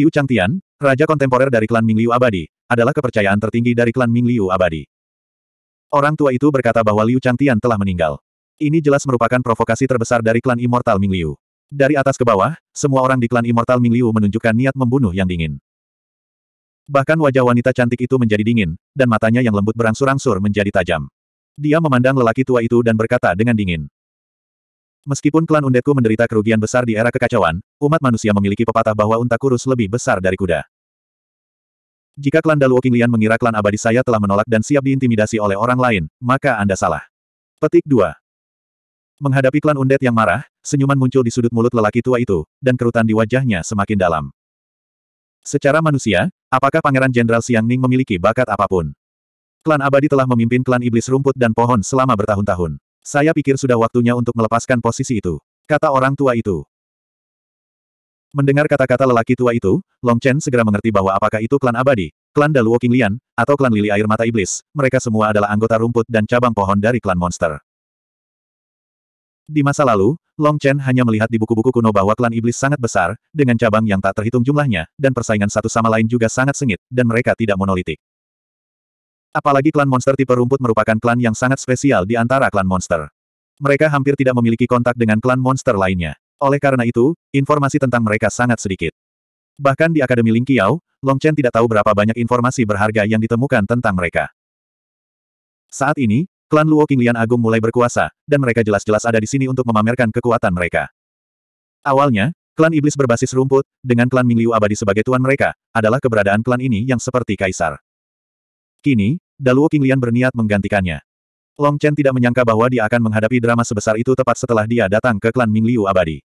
Liu Changtian, raja kontemporer dari klan Mingliu Abadi, adalah kepercayaan tertinggi dari klan Mingliu Abadi. Orang tua itu berkata bahwa Liu Changtian telah meninggal. Ini jelas merupakan provokasi terbesar dari klan Immortal Mingliu. Dari atas ke bawah, semua orang di klan Immortal Mingliu menunjukkan niat membunuh yang dingin. Bahkan wajah wanita cantik itu menjadi dingin, dan matanya yang lembut berangsur-angsur menjadi tajam. Dia memandang lelaki tua itu dan berkata dengan dingin. Meskipun klan undetku menderita kerugian besar di era kekacauan, umat manusia memiliki pepatah bahwa unta kurus lebih besar dari kuda. Jika klan Daluo Qinglian mengira klan abadi saya telah menolak dan siap diintimidasi oleh orang lain, maka Anda salah. Petik 2. Menghadapi klan Undet yang marah, senyuman muncul di sudut mulut lelaki tua itu, dan kerutan di wajahnya semakin dalam. Secara manusia, apakah Pangeran Jenderal Siang Ning memiliki bakat apapun? Klan Abadi telah memimpin klan Iblis Rumput dan Pohon selama bertahun-tahun. Saya pikir sudah waktunya untuk melepaskan posisi itu, kata orang tua itu. Mendengar kata-kata lelaki tua itu, Long Chen segera mengerti bahwa apakah itu klan abadi, klan Daluo Qinglian, atau klan lili air mata iblis, mereka semua adalah anggota rumput dan cabang pohon dari klan monster. Di masa lalu, Long Chen hanya melihat di buku-buku kuno bahwa klan iblis sangat besar, dengan cabang yang tak terhitung jumlahnya, dan persaingan satu sama lain juga sangat sengit, dan mereka tidak monolitik. Apalagi klan monster tipe rumput merupakan klan yang sangat spesial di antara klan monster. Mereka hampir tidak memiliki kontak dengan klan monster lainnya. Oleh karena itu, informasi tentang mereka sangat sedikit. Bahkan di Akademi Lingqiao, Long Chen tidak tahu berapa banyak informasi berharga yang ditemukan tentang mereka. Saat ini, Klan Luo Qinglian Agung mulai berkuasa, dan mereka jelas-jelas ada di sini untuk memamerkan kekuatan mereka. Awalnya, klan iblis berbasis rumput, dengan klan Mingliu abadi sebagai tuan mereka, adalah keberadaan klan ini yang seperti kaisar. Kini, Daluo Qinglian berniat menggantikannya. Long Chen tidak menyangka bahwa dia akan menghadapi drama sebesar itu tepat setelah dia datang ke klan Mingliu abadi.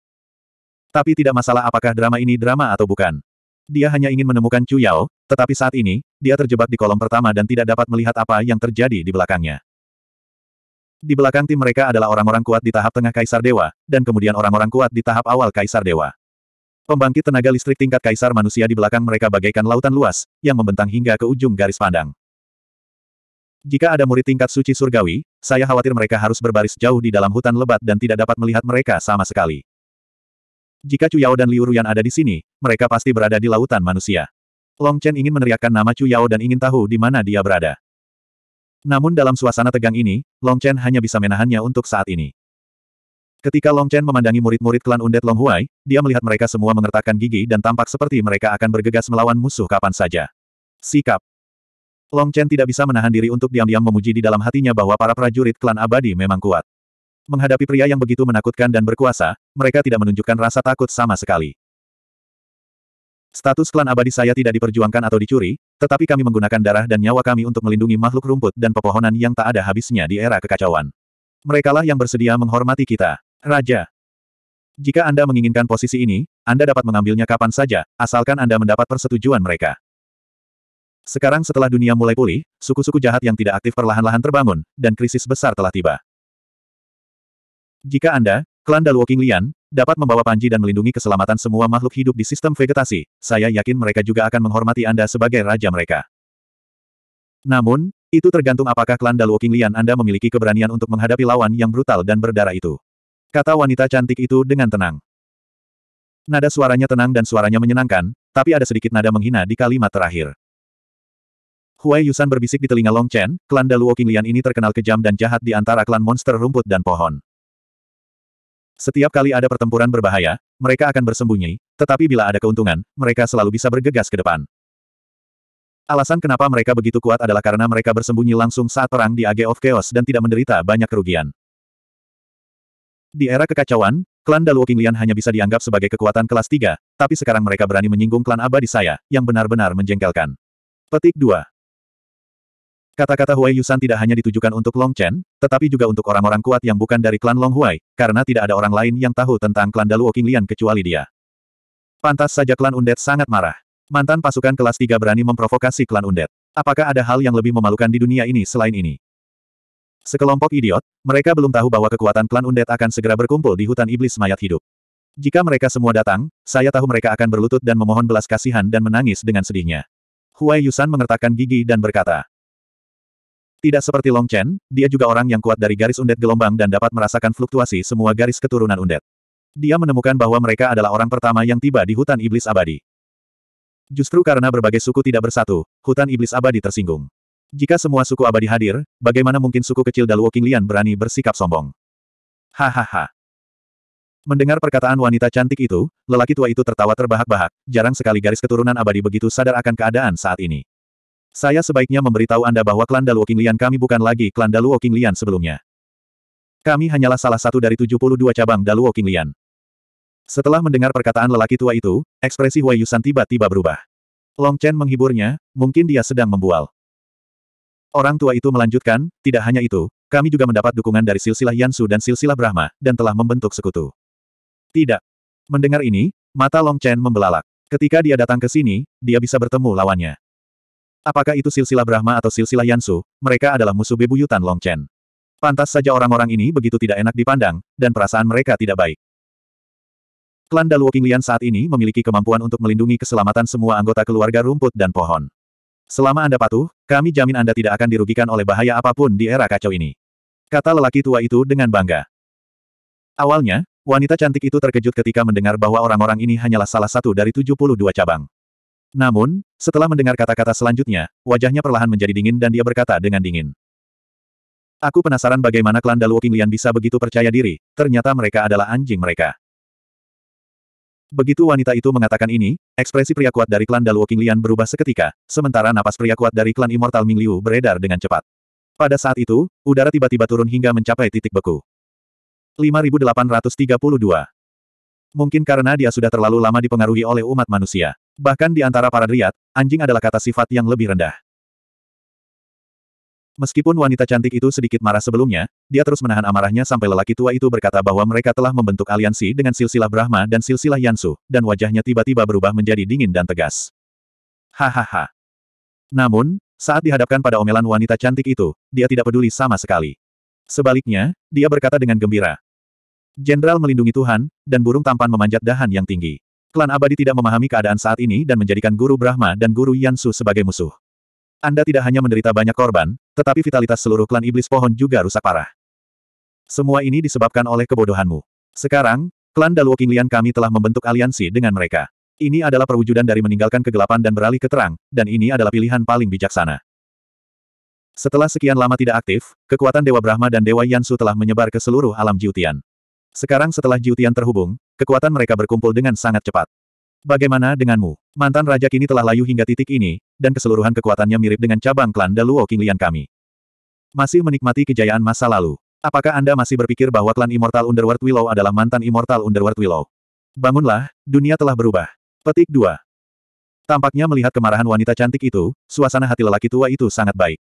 Tapi tidak masalah apakah drama ini drama atau bukan. Dia hanya ingin menemukan Chu Yao, tetapi saat ini, dia terjebak di kolom pertama dan tidak dapat melihat apa yang terjadi di belakangnya. Di belakang tim mereka adalah orang-orang kuat di tahap tengah Kaisar Dewa, dan kemudian orang-orang kuat di tahap awal Kaisar Dewa. Pembangkit tenaga listrik tingkat Kaisar manusia di belakang mereka bagaikan lautan luas, yang membentang hingga ke ujung garis pandang. Jika ada murid tingkat suci surgawi, saya khawatir mereka harus berbaris jauh di dalam hutan lebat dan tidak dapat melihat mereka sama sekali. Jika Chu Yao dan Liu Ruyan ada di sini, mereka pasti berada di lautan manusia. Long Chen ingin meneriakkan nama Chu Yao dan ingin tahu di mana dia berada. Namun dalam suasana tegang ini, Long Chen hanya bisa menahannya untuk saat ini. Ketika Long Chen memandangi murid-murid klan Undet Long Huai, dia melihat mereka semua mengertakkan gigi dan tampak seperti mereka akan bergegas melawan musuh kapan saja. Sikap, Long Chen tidak bisa menahan diri untuk diam-diam memuji di dalam hatinya bahwa para prajurit klan abadi memang kuat. Menghadapi pria yang begitu menakutkan dan berkuasa, mereka tidak menunjukkan rasa takut sama sekali. Status klan abadi saya tidak diperjuangkan atau dicuri, tetapi kami menggunakan darah dan nyawa kami untuk melindungi makhluk rumput dan pepohonan yang tak ada habisnya di era kekacauan. Merekalah yang bersedia menghormati kita. Raja. Jika Anda menginginkan posisi ini, Anda dapat mengambilnya kapan saja, asalkan Anda mendapat persetujuan mereka. Sekarang setelah dunia mulai pulih, suku-suku jahat yang tidak aktif perlahan-lahan terbangun, dan krisis besar telah tiba. Jika Anda, klan Daluo Lian, dapat membawa panji dan melindungi keselamatan semua makhluk hidup di sistem vegetasi, saya yakin mereka juga akan menghormati Anda sebagai raja mereka. Namun, itu tergantung apakah klan Daluo Lian Anda memiliki keberanian untuk menghadapi lawan yang brutal dan berdarah itu. Kata wanita cantik itu dengan tenang. Nada suaranya tenang dan suaranya menyenangkan, tapi ada sedikit nada menghina di kalimat terakhir. Huai Yusan berbisik di telinga Long Chen, klan Daluo Qinglian ini terkenal kejam dan jahat di antara klan monster rumput dan pohon. Setiap kali ada pertempuran berbahaya, mereka akan bersembunyi, tetapi bila ada keuntungan, mereka selalu bisa bergegas ke depan. Alasan kenapa mereka begitu kuat adalah karena mereka bersembunyi langsung saat perang di Age of Chaos dan tidak menderita banyak kerugian. Di era kekacauan, klan Daluo Qinglian hanya bisa dianggap sebagai kekuatan kelas 3, tapi sekarang mereka berani menyinggung klan abadi saya, yang benar-benar menjengkelkan. Petik 2. Kata-kata Huai Yusan tidak hanya ditujukan untuk Long Chen, tetapi juga untuk orang-orang kuat yang bukan dari klan Long Huai, karena tidak ada orang lain yang tahu tentang klan Daluo Qinglian kecuali dia. Pantas saja klan Undet sangat marah. Mantan pasukan kelas 3 berani memprovokasi klan Undet. Apakah ada hal yang lebih memalukan di dunia ini selain ini? Sekelompok idiot, mereka belum tahu bahwa kekuatan klan Undet akan segera berkumpul di hutan iblis mayat hidup. Jika mereka semua datang, saya tahu mereka akan berlutut dan memohon belas kasihan dan menangis dengan sedihnya. Huai Yusan mengertakkan gigi dan berkata, tidak seperti Long Chen, dia juga orang yang kuat dari garis undet gelombang dan dapat merasakan fluktuasi semua garis keturunan undet. Dia menemukan bahwa mereka adalah orang pertama yang tiba di hutan iblis abadi. Justru karena berbagai suku tidak bersatu, hutan iblis abadi tersinggung. Jika semua suku abadi hadir, bagaimana mungkin suku kecil Daluo Qinglian berani bersikap sombong? Hahaha. Mendengar perkataan wanita cantik itu, lelaki tua itu tertawa terbahak-bahak, jarang sekali garis keturunan abadi begitu sadar akan keadaan saat ini. Saya sebaiknya memberitahu Anda bahwa klan Daluo Qinglian kami bukan lagi klan Daluo Qinglian sebelumnya. Kami hanyalah salah satu dari 72 cabang Daluo Qinglian. Setelah mendengar perkataan lelaki tua itu, ekspresi Wei Yusan tiba-tiba berubah. Long Chen menghiburnya, mungkin dia sedang membual. Orang tua itu melanjutkan, tidak hanya itu, kami juga mendapat dukungan dari silsilah Yansu dan silsilah Brahma, dan telah membentuk sekutu. Tidak. Mendengar ini, mata Long Chen membelalak. Ketika dia datang ke sini, dia bisa bertemu lawannya. Apakah itu silsilah Brahma atau silsilah Yansu, mereka adalah musuh bebuyutan Long Chen. Pantas saja orang-orang ini begitu tidak enak dipandang, dan perasaan mereka tidak baik. Klan Daluo Qinglian saat ini memiliki kemampuan untuk melindungi keselamatan semua anggota keluarga rumput dan pohon. Selama Anda patuh, kami jamin Anda tidak akan dirugikan oleh bahaya apapun di era kacau ini. Kata lelaki tua itu dengan bangga. Awalnya, wanita cantik itu terkejut ketika mendengar bahwa orang-orang ini hanyalah salah satu dari 72 cabang. Namun, setelah mendengar kata-kata selanjutnya, wajahnya perlahan menjadi dingin dan dia berkata dengan dingin. Aku penasaran bagaimana klan Daluo Qinglian bisa begitu percaya diri, ternyata mereka adalah anjing mereka. Begitu wanita itu mengatakan ini, ekspresi pria kuat dari klan Daluo Qinglian berubah seketika, sementara napas pria kuat dari klan Immortal Ming Liu beredar dengan cepat. Pada saat itu, udara tiba-tiba turun hingga mencapai titik beku. 5832 Mungkin karena dia sudah terlalu lama dipengaruhi oleh umat manusia. Bahkan di antara para driat, anjing adalah kata sifat yang lebih rendah. Meskipun wanita cantik itu sedikit marah sebelumnya, dia terus menahan amarahnya sampai lelaki tua itu berkata bahwa mereka telah membentuk aliansi dengan silsilah Brahma dan silsilah Yansu, dan wajahnya tiba-tiba berubah menjadi dingin dan tegas. Hahaha. Namun, saat dihadapkan pada omelan wanita cantik itu, dia tidak peduli sama sekali. Sebaliknya, dia berkata dengan gembira, Jenderal melindungi Tuhan, dan burung tampan memanjat dahan yang tinggi. Klan abadi tidak memahami keadaan saat ini dan menjadikan guru Brahma dan guru Yansu sebagai musuh. Anda tidak hanya menderita banyak korban, tetapi vitalitas seluruh klan iblis pohon juga rusak parah. Semua ini disebabkan oleh kebodohanmu. Sekarang, klan Daluo Qinglian kami telah membentuk aliansi dengan mereka. Ini adalah perwujudan dari meninggalkan kegelapan dan beralih ke terang, dan ini adalah pilihan paling bijaksana. Setelah sekian lama tidak aktif, kekuatan Dewa Brahma dan Dewa Yansu telah menyebar ke seluruh alam Jiutian. Sekarang setelah Jiutian terhubung, kekuatan mereka berkumpul dengan sangat cepat. Bagaimana denganmu? Mantan raja kini telah layu hingga titik ini, dan keseluruhan kekuatannya mirip dengan cabang klan Daluo Lian kami. Masih menikmati kejayaan masa lalu. Apakah Anda masih berpikir bahwa klan Immortal Underworld Willow adalah mantan Immortal Underworld Willow? Bangunlah, dunia telah berubah. Petik 2. Tampaknya melihat kemarahan wanita cantik itu, suasana hati lelaki tua itu sangat baik.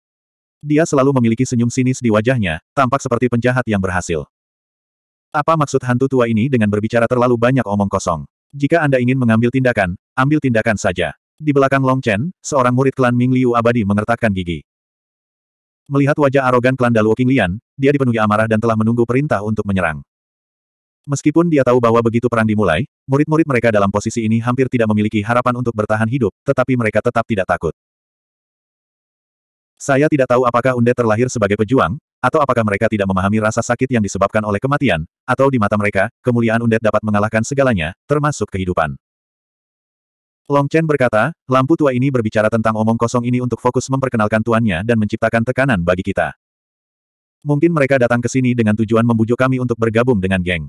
Dia selalu memiliki senyum sinis di wajahnya, tampak seperti penjahat yang berhasil. Apa maksud hantu tua ini dengan berbicara terlalu banyak omong kosong? Jika Anda ingin mengambil tindakan, ambil tindakan saja. Di belakang Long Chen, seorang murid klan Ming Liu abadi mengertakkan gigi. Melihat wajah arogan klan Daluo Qinglian, dia dipenuhi amarah dan telah menunggu perintah untuk menyerang. Meskipun dia tahu bahwa begitu perang dimulai, murid-murid mereka dalam posisi ini hampir tidak memiliki harapan untuk bertahan hidup, tetapi mereka tetap tidak takut. Saya tidak tahu apakah Unde terlahir sebagai pejuang, atau apakah mereka tidak memahami rasa sakit yang disebabkan oleh kematian, atau di mata mereka, kemuliaan undet dapat mengalahkan segalanya, termasuk kehidupan. Long Chen berkata, lampu tua ini berbicara tentang omong kosong ini untuk fokus memperkenalkan tuannya dan menciptakan tekanan bagi kita. Mungkin mereka datang ke sini dengan tujuan membujuk kami untuk bergabung dengan geng.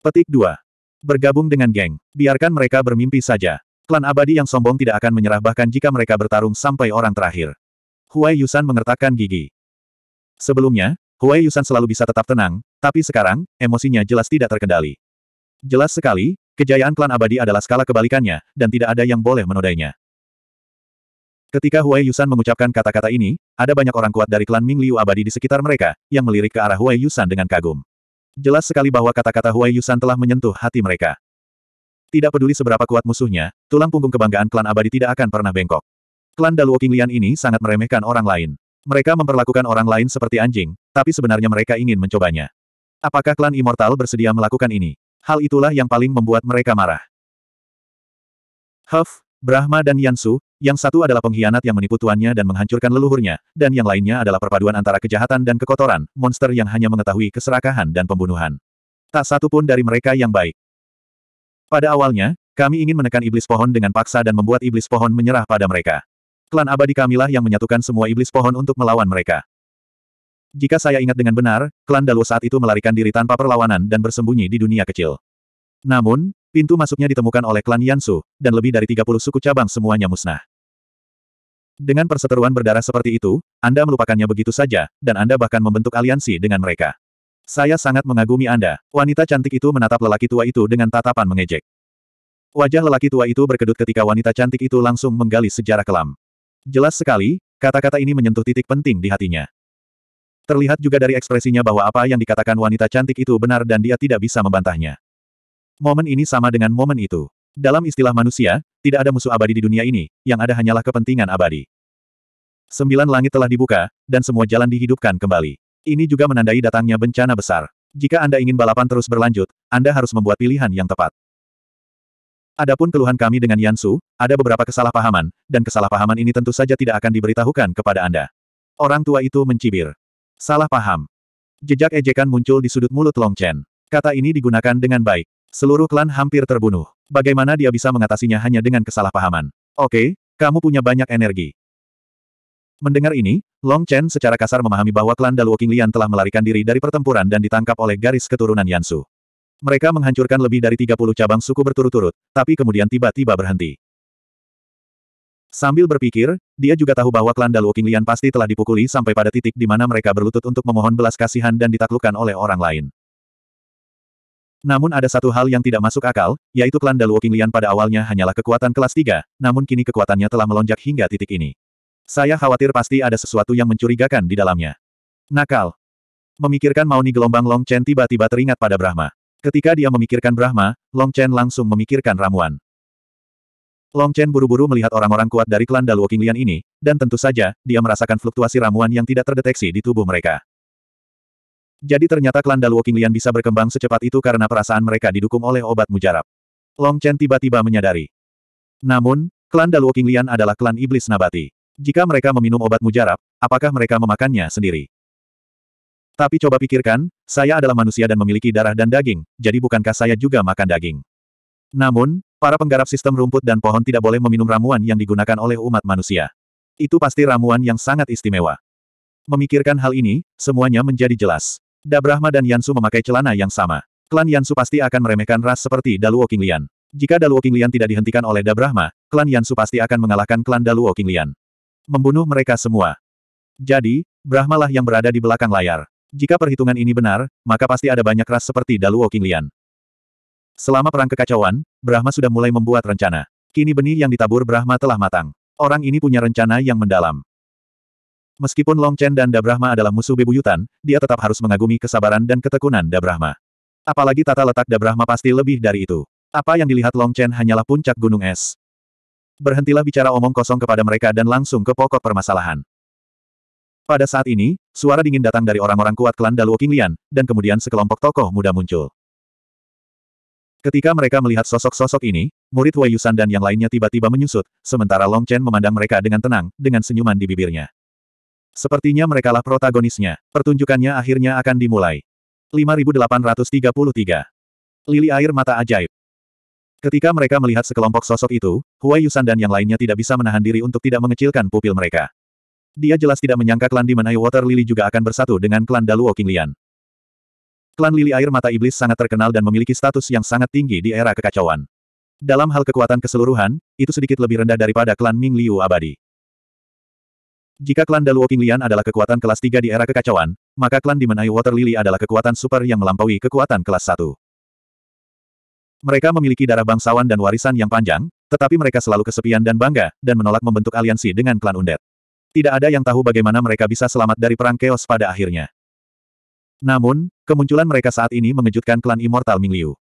Petik 2. Bergabung dengan geng. Biarkan mereka bermimpi saja. Klan abadi yang sombong tidak akan menyerah bahkan jika mereka bertarung sampai orang terakhir. Huai Yusan mengertakkan gigi. Sebelumnya, Huai Yusan selalu bisa tetap tenang, tapi sekarang, emosinya jelas tidak terkendali. Jelas sekali, kejayaan klan abadi adalah skala kebalikannya, dan tidak ada yang boleh menodainya. Ketika Huai Yusan mengucapkan kata-kata ini, ada banyak orang kuat dari klan Ming Liu abadi di sekitar mereka, yang melirik ke arah Huai Yusan dengan kagum. Jelas sekali bahwa kata-kata Huai Yusan telah menyentuh hati mereka. Tidak peduli seberapa kuat musuhnya, tulang punggung kebanggaan klan abadi tidak akan pernah bengkok. Klan Daluo Qinglian ini sangat meremehkan orang lain. Mereka memperlakukan orang lain seperti anjing, tapi sebenarnya mereka ingin mencobanya. Apakah klan Immortal bersedia melakukan ini? Hal itulah yang paling membuat mereka marah. Huff, Brahma dan Yansu, yang satu adalah pengkhianat yang menipu tuannya dan menghancurkan leluhurnya, dan yang lainnya adalah perpaduan antara kejahatan dan kekotoran, monster yang hanya mengetahui keserakahan dan pembunuhan. Tak satu pun dari mereka yang baik. Pada awalnya, kami ingin menekan iblis pohon dengan paksa dan membuat iblis pohon menyerah pada mereka. Klan abadi kamilah yang menyatukan semua iblis pohon untuk melawan mereka. Jika saya ingat dengan benar, klan Daluo saat itu melarikan diri tanpa perlawanan dan bersembunyi di dunia kecil. Namun, pintu masuknya ditemukan oleh klan Yansu, dan lebih dari 30 suku cabang semuanya musnah. Dengan perseteruan berdarah seperti itu, Anda melupakannya begitu saja, dan Anda bahkan membentuk aliansi dengan mereka. Saya sangat mengagumi Anda. Wanita cantik itu menatap lelaki tua itu dengan tatapan mengejek. Wajah lelaki tua itu berkedut ketika wanita cantik itu langsung menggali sejarah kelam. Jelas sekali, kata-kata ini menyentuh titik penting di hatinya. Terlihat juga dari ekspresinya bahwa apa yang dikatakan wanita cantik itu benar dan dia tidak bisa membantahnya. Momen ini sama dengan momen itu. Dalam istilah manusia, tidak ada musuh abadi di dunia ini, yang ada hanyalah kepentingan abadi. Sembilan langit telah dibuka, dan semua jalan dihidupkan kembali. Ini juga menandai datangnya bencana besar. Jika Anda ingin balapan terus berlanjut, Anda harus membuat pilihan yang tepat. Adapun keluhan kami dengan Yansu, ada beberapa kesalahpahaman, dan kesalahpahaman ini tentu saja tidak akan diberitahukan kepada Anda. Orang tua itu mencibir. Salah paham. Jejak ejekan muncul di sudut mulut Long Chen. Kata ini digunakan dengan baik. Seluruh klan hampir terbunuh. Bagaimana dia bisa mengatasinya hanya dengan kesalahpahaman? Oke, kamu punya banyak energi. Mendengar ini, Long Chen secara kasar memahami bahwa klan Daluo Qinglian telah melarikan diri dari pertempuran dan ditangkap oleh garis keturunan Yansu. Mereka menghancurkan lebih dari 30 cabang suku berturut-turut, tapi kemudian tiba-tiba berhenti. Sambil berpikir, dia juga tahu bahwa klan Dalu Qinglian pasti telah dipukuli sampai pada titik di mana mereka berlutut untuk memohon belas kasihan dan ditaklukkan oleh orang lain. Namun ada satu hal yang tidak masuk akal, yaitu klan Dalu Qinglian pada awalnya hanyalah kekuatan kelas 3, namun kini kekuatannya telah melonjak hingga titik ini. Saya khawatir pasti ada sesuatu yang mencurigakan di dalamnya. Nakal. Memikirkan Mauni gelombang Long Chen tiba-tiba teringat pada Brahma. Ketika dia memikirkan Brahma, Long Chen langsung memikirkan ramuan. Long Chen buru-buru melihat orang-orang kuat dari klan Daluo Qinglian ini, dan tentu saja, dia merasakan fluktuasi ramuan yang tidak terdeteksi di tubuh mereka. Jadi ternyata klan Daluo Qinglian bisa berkembang secepat itu karena perasaan mereka didukung oleh obat mujarab. Long Chen tiba-tiba menyadari. Namun, klan Daluo Qinglian adalah klan iblis nabati. Jika mereka meminum obat mujarab, apakah mereka memakannya sendiri? Tapi coba pikirkan, saya adalah manusia dan memiliki darah dan daging, jadi bukankah saya juga makan daging? Namun, para penggarap sistem rumput dan pohon tidak boleh meminum ramuan yang digunakan oleh umat manusia. Itu pasti ramuan yang sangat istimewa. Memikirkan hal ini, semuanya menjadi jelas. Dabrahma dan Yansu memakai celana yang sama. Klan Yansu pasti akan meremehkan ras seperti Daluo Qinglian. Jika Daluo Qinglian tidak dihentikan oleh Dabrahma, klan Yansu pasti akan mengalahkan klan Daluo Qinglian. Membunuh mereka semua. Jadi, Brahmalah yang berada di belakang layar. Jika perhitungan ini benar, maka pasti ada banyak ras seperti Daluo Qinglian. Selama perang kekacauan, Brahma sudah mulai membuat rencana. Kini benih yang ditabur Brahma telah matang. Orang ini punya rencana yang mendalam. Meskipun Long Chen dan Da Brahma adalah musuh bebuyutan, dia tetap harus mengagumi kesabaran dan ketekunan Da Brahma. Apalagi tata letak Da Brahma pasti lebih dari itu. Apa yang dilihat Long Chen hanyalah puncak gunung es. Berhentilah bicara omong kosong kepada mereka dan langsung ke pokok permasalahan. Pada saat ini, suara dingin datang dari orang-orang kuat klan Daluo Qinglian, dan kemudian sekelompok tokoh muda muncul. Ketika mereka melihat sosok-sosok ini, murid Wei Yusan dan yang lainnya tiba-tiba menyusut, sementara Long Chen memandang mereka dengan tenang, dengan senyuman di bibirnya. Sepertinya merekalah protagonisnya. Pertunjukannya akhirnya akan dimulai. 5833. Lili air mata ajaib. Ketika mereka melihat sekelompok sosok itu, Huayusan dan yang lainnya tidak bisa menahan diri untuk tidak mengecilkan pupil mereka. Dia jelas tidak menyangka klan Demon Eye Water Lily juga akan bersatu dengan klan Daluo Qinglian. Klan Lili Air Mata Iblis sangat terkenal dan memiliki status yang sangat tinggi di era kekacauan. Dalam hal kekuatan keseluruhan, itu sedikit lebih rendah daripada klan Ming Liu abadi. Jika klan Daluo Qinglian adalah kekuatan kelas 3 di era kekacauan, maka klan Demon Eye Water Lily adalah kekuatan super yang melampaui kekuatan kelas 1. Mereka memiliki darah bangsawan dan warisan yang panjang, tetapi mereka selalu kesepian dan bangga, dan menolak membentuk aliansi dengan klan Undead. Tidak ada yang tahu bagaimana mereka bisa selamat dari perang keos pada akhirnya. Namun, kemunculan mereka saat ini mengejutkan klan Immortal Mingliu.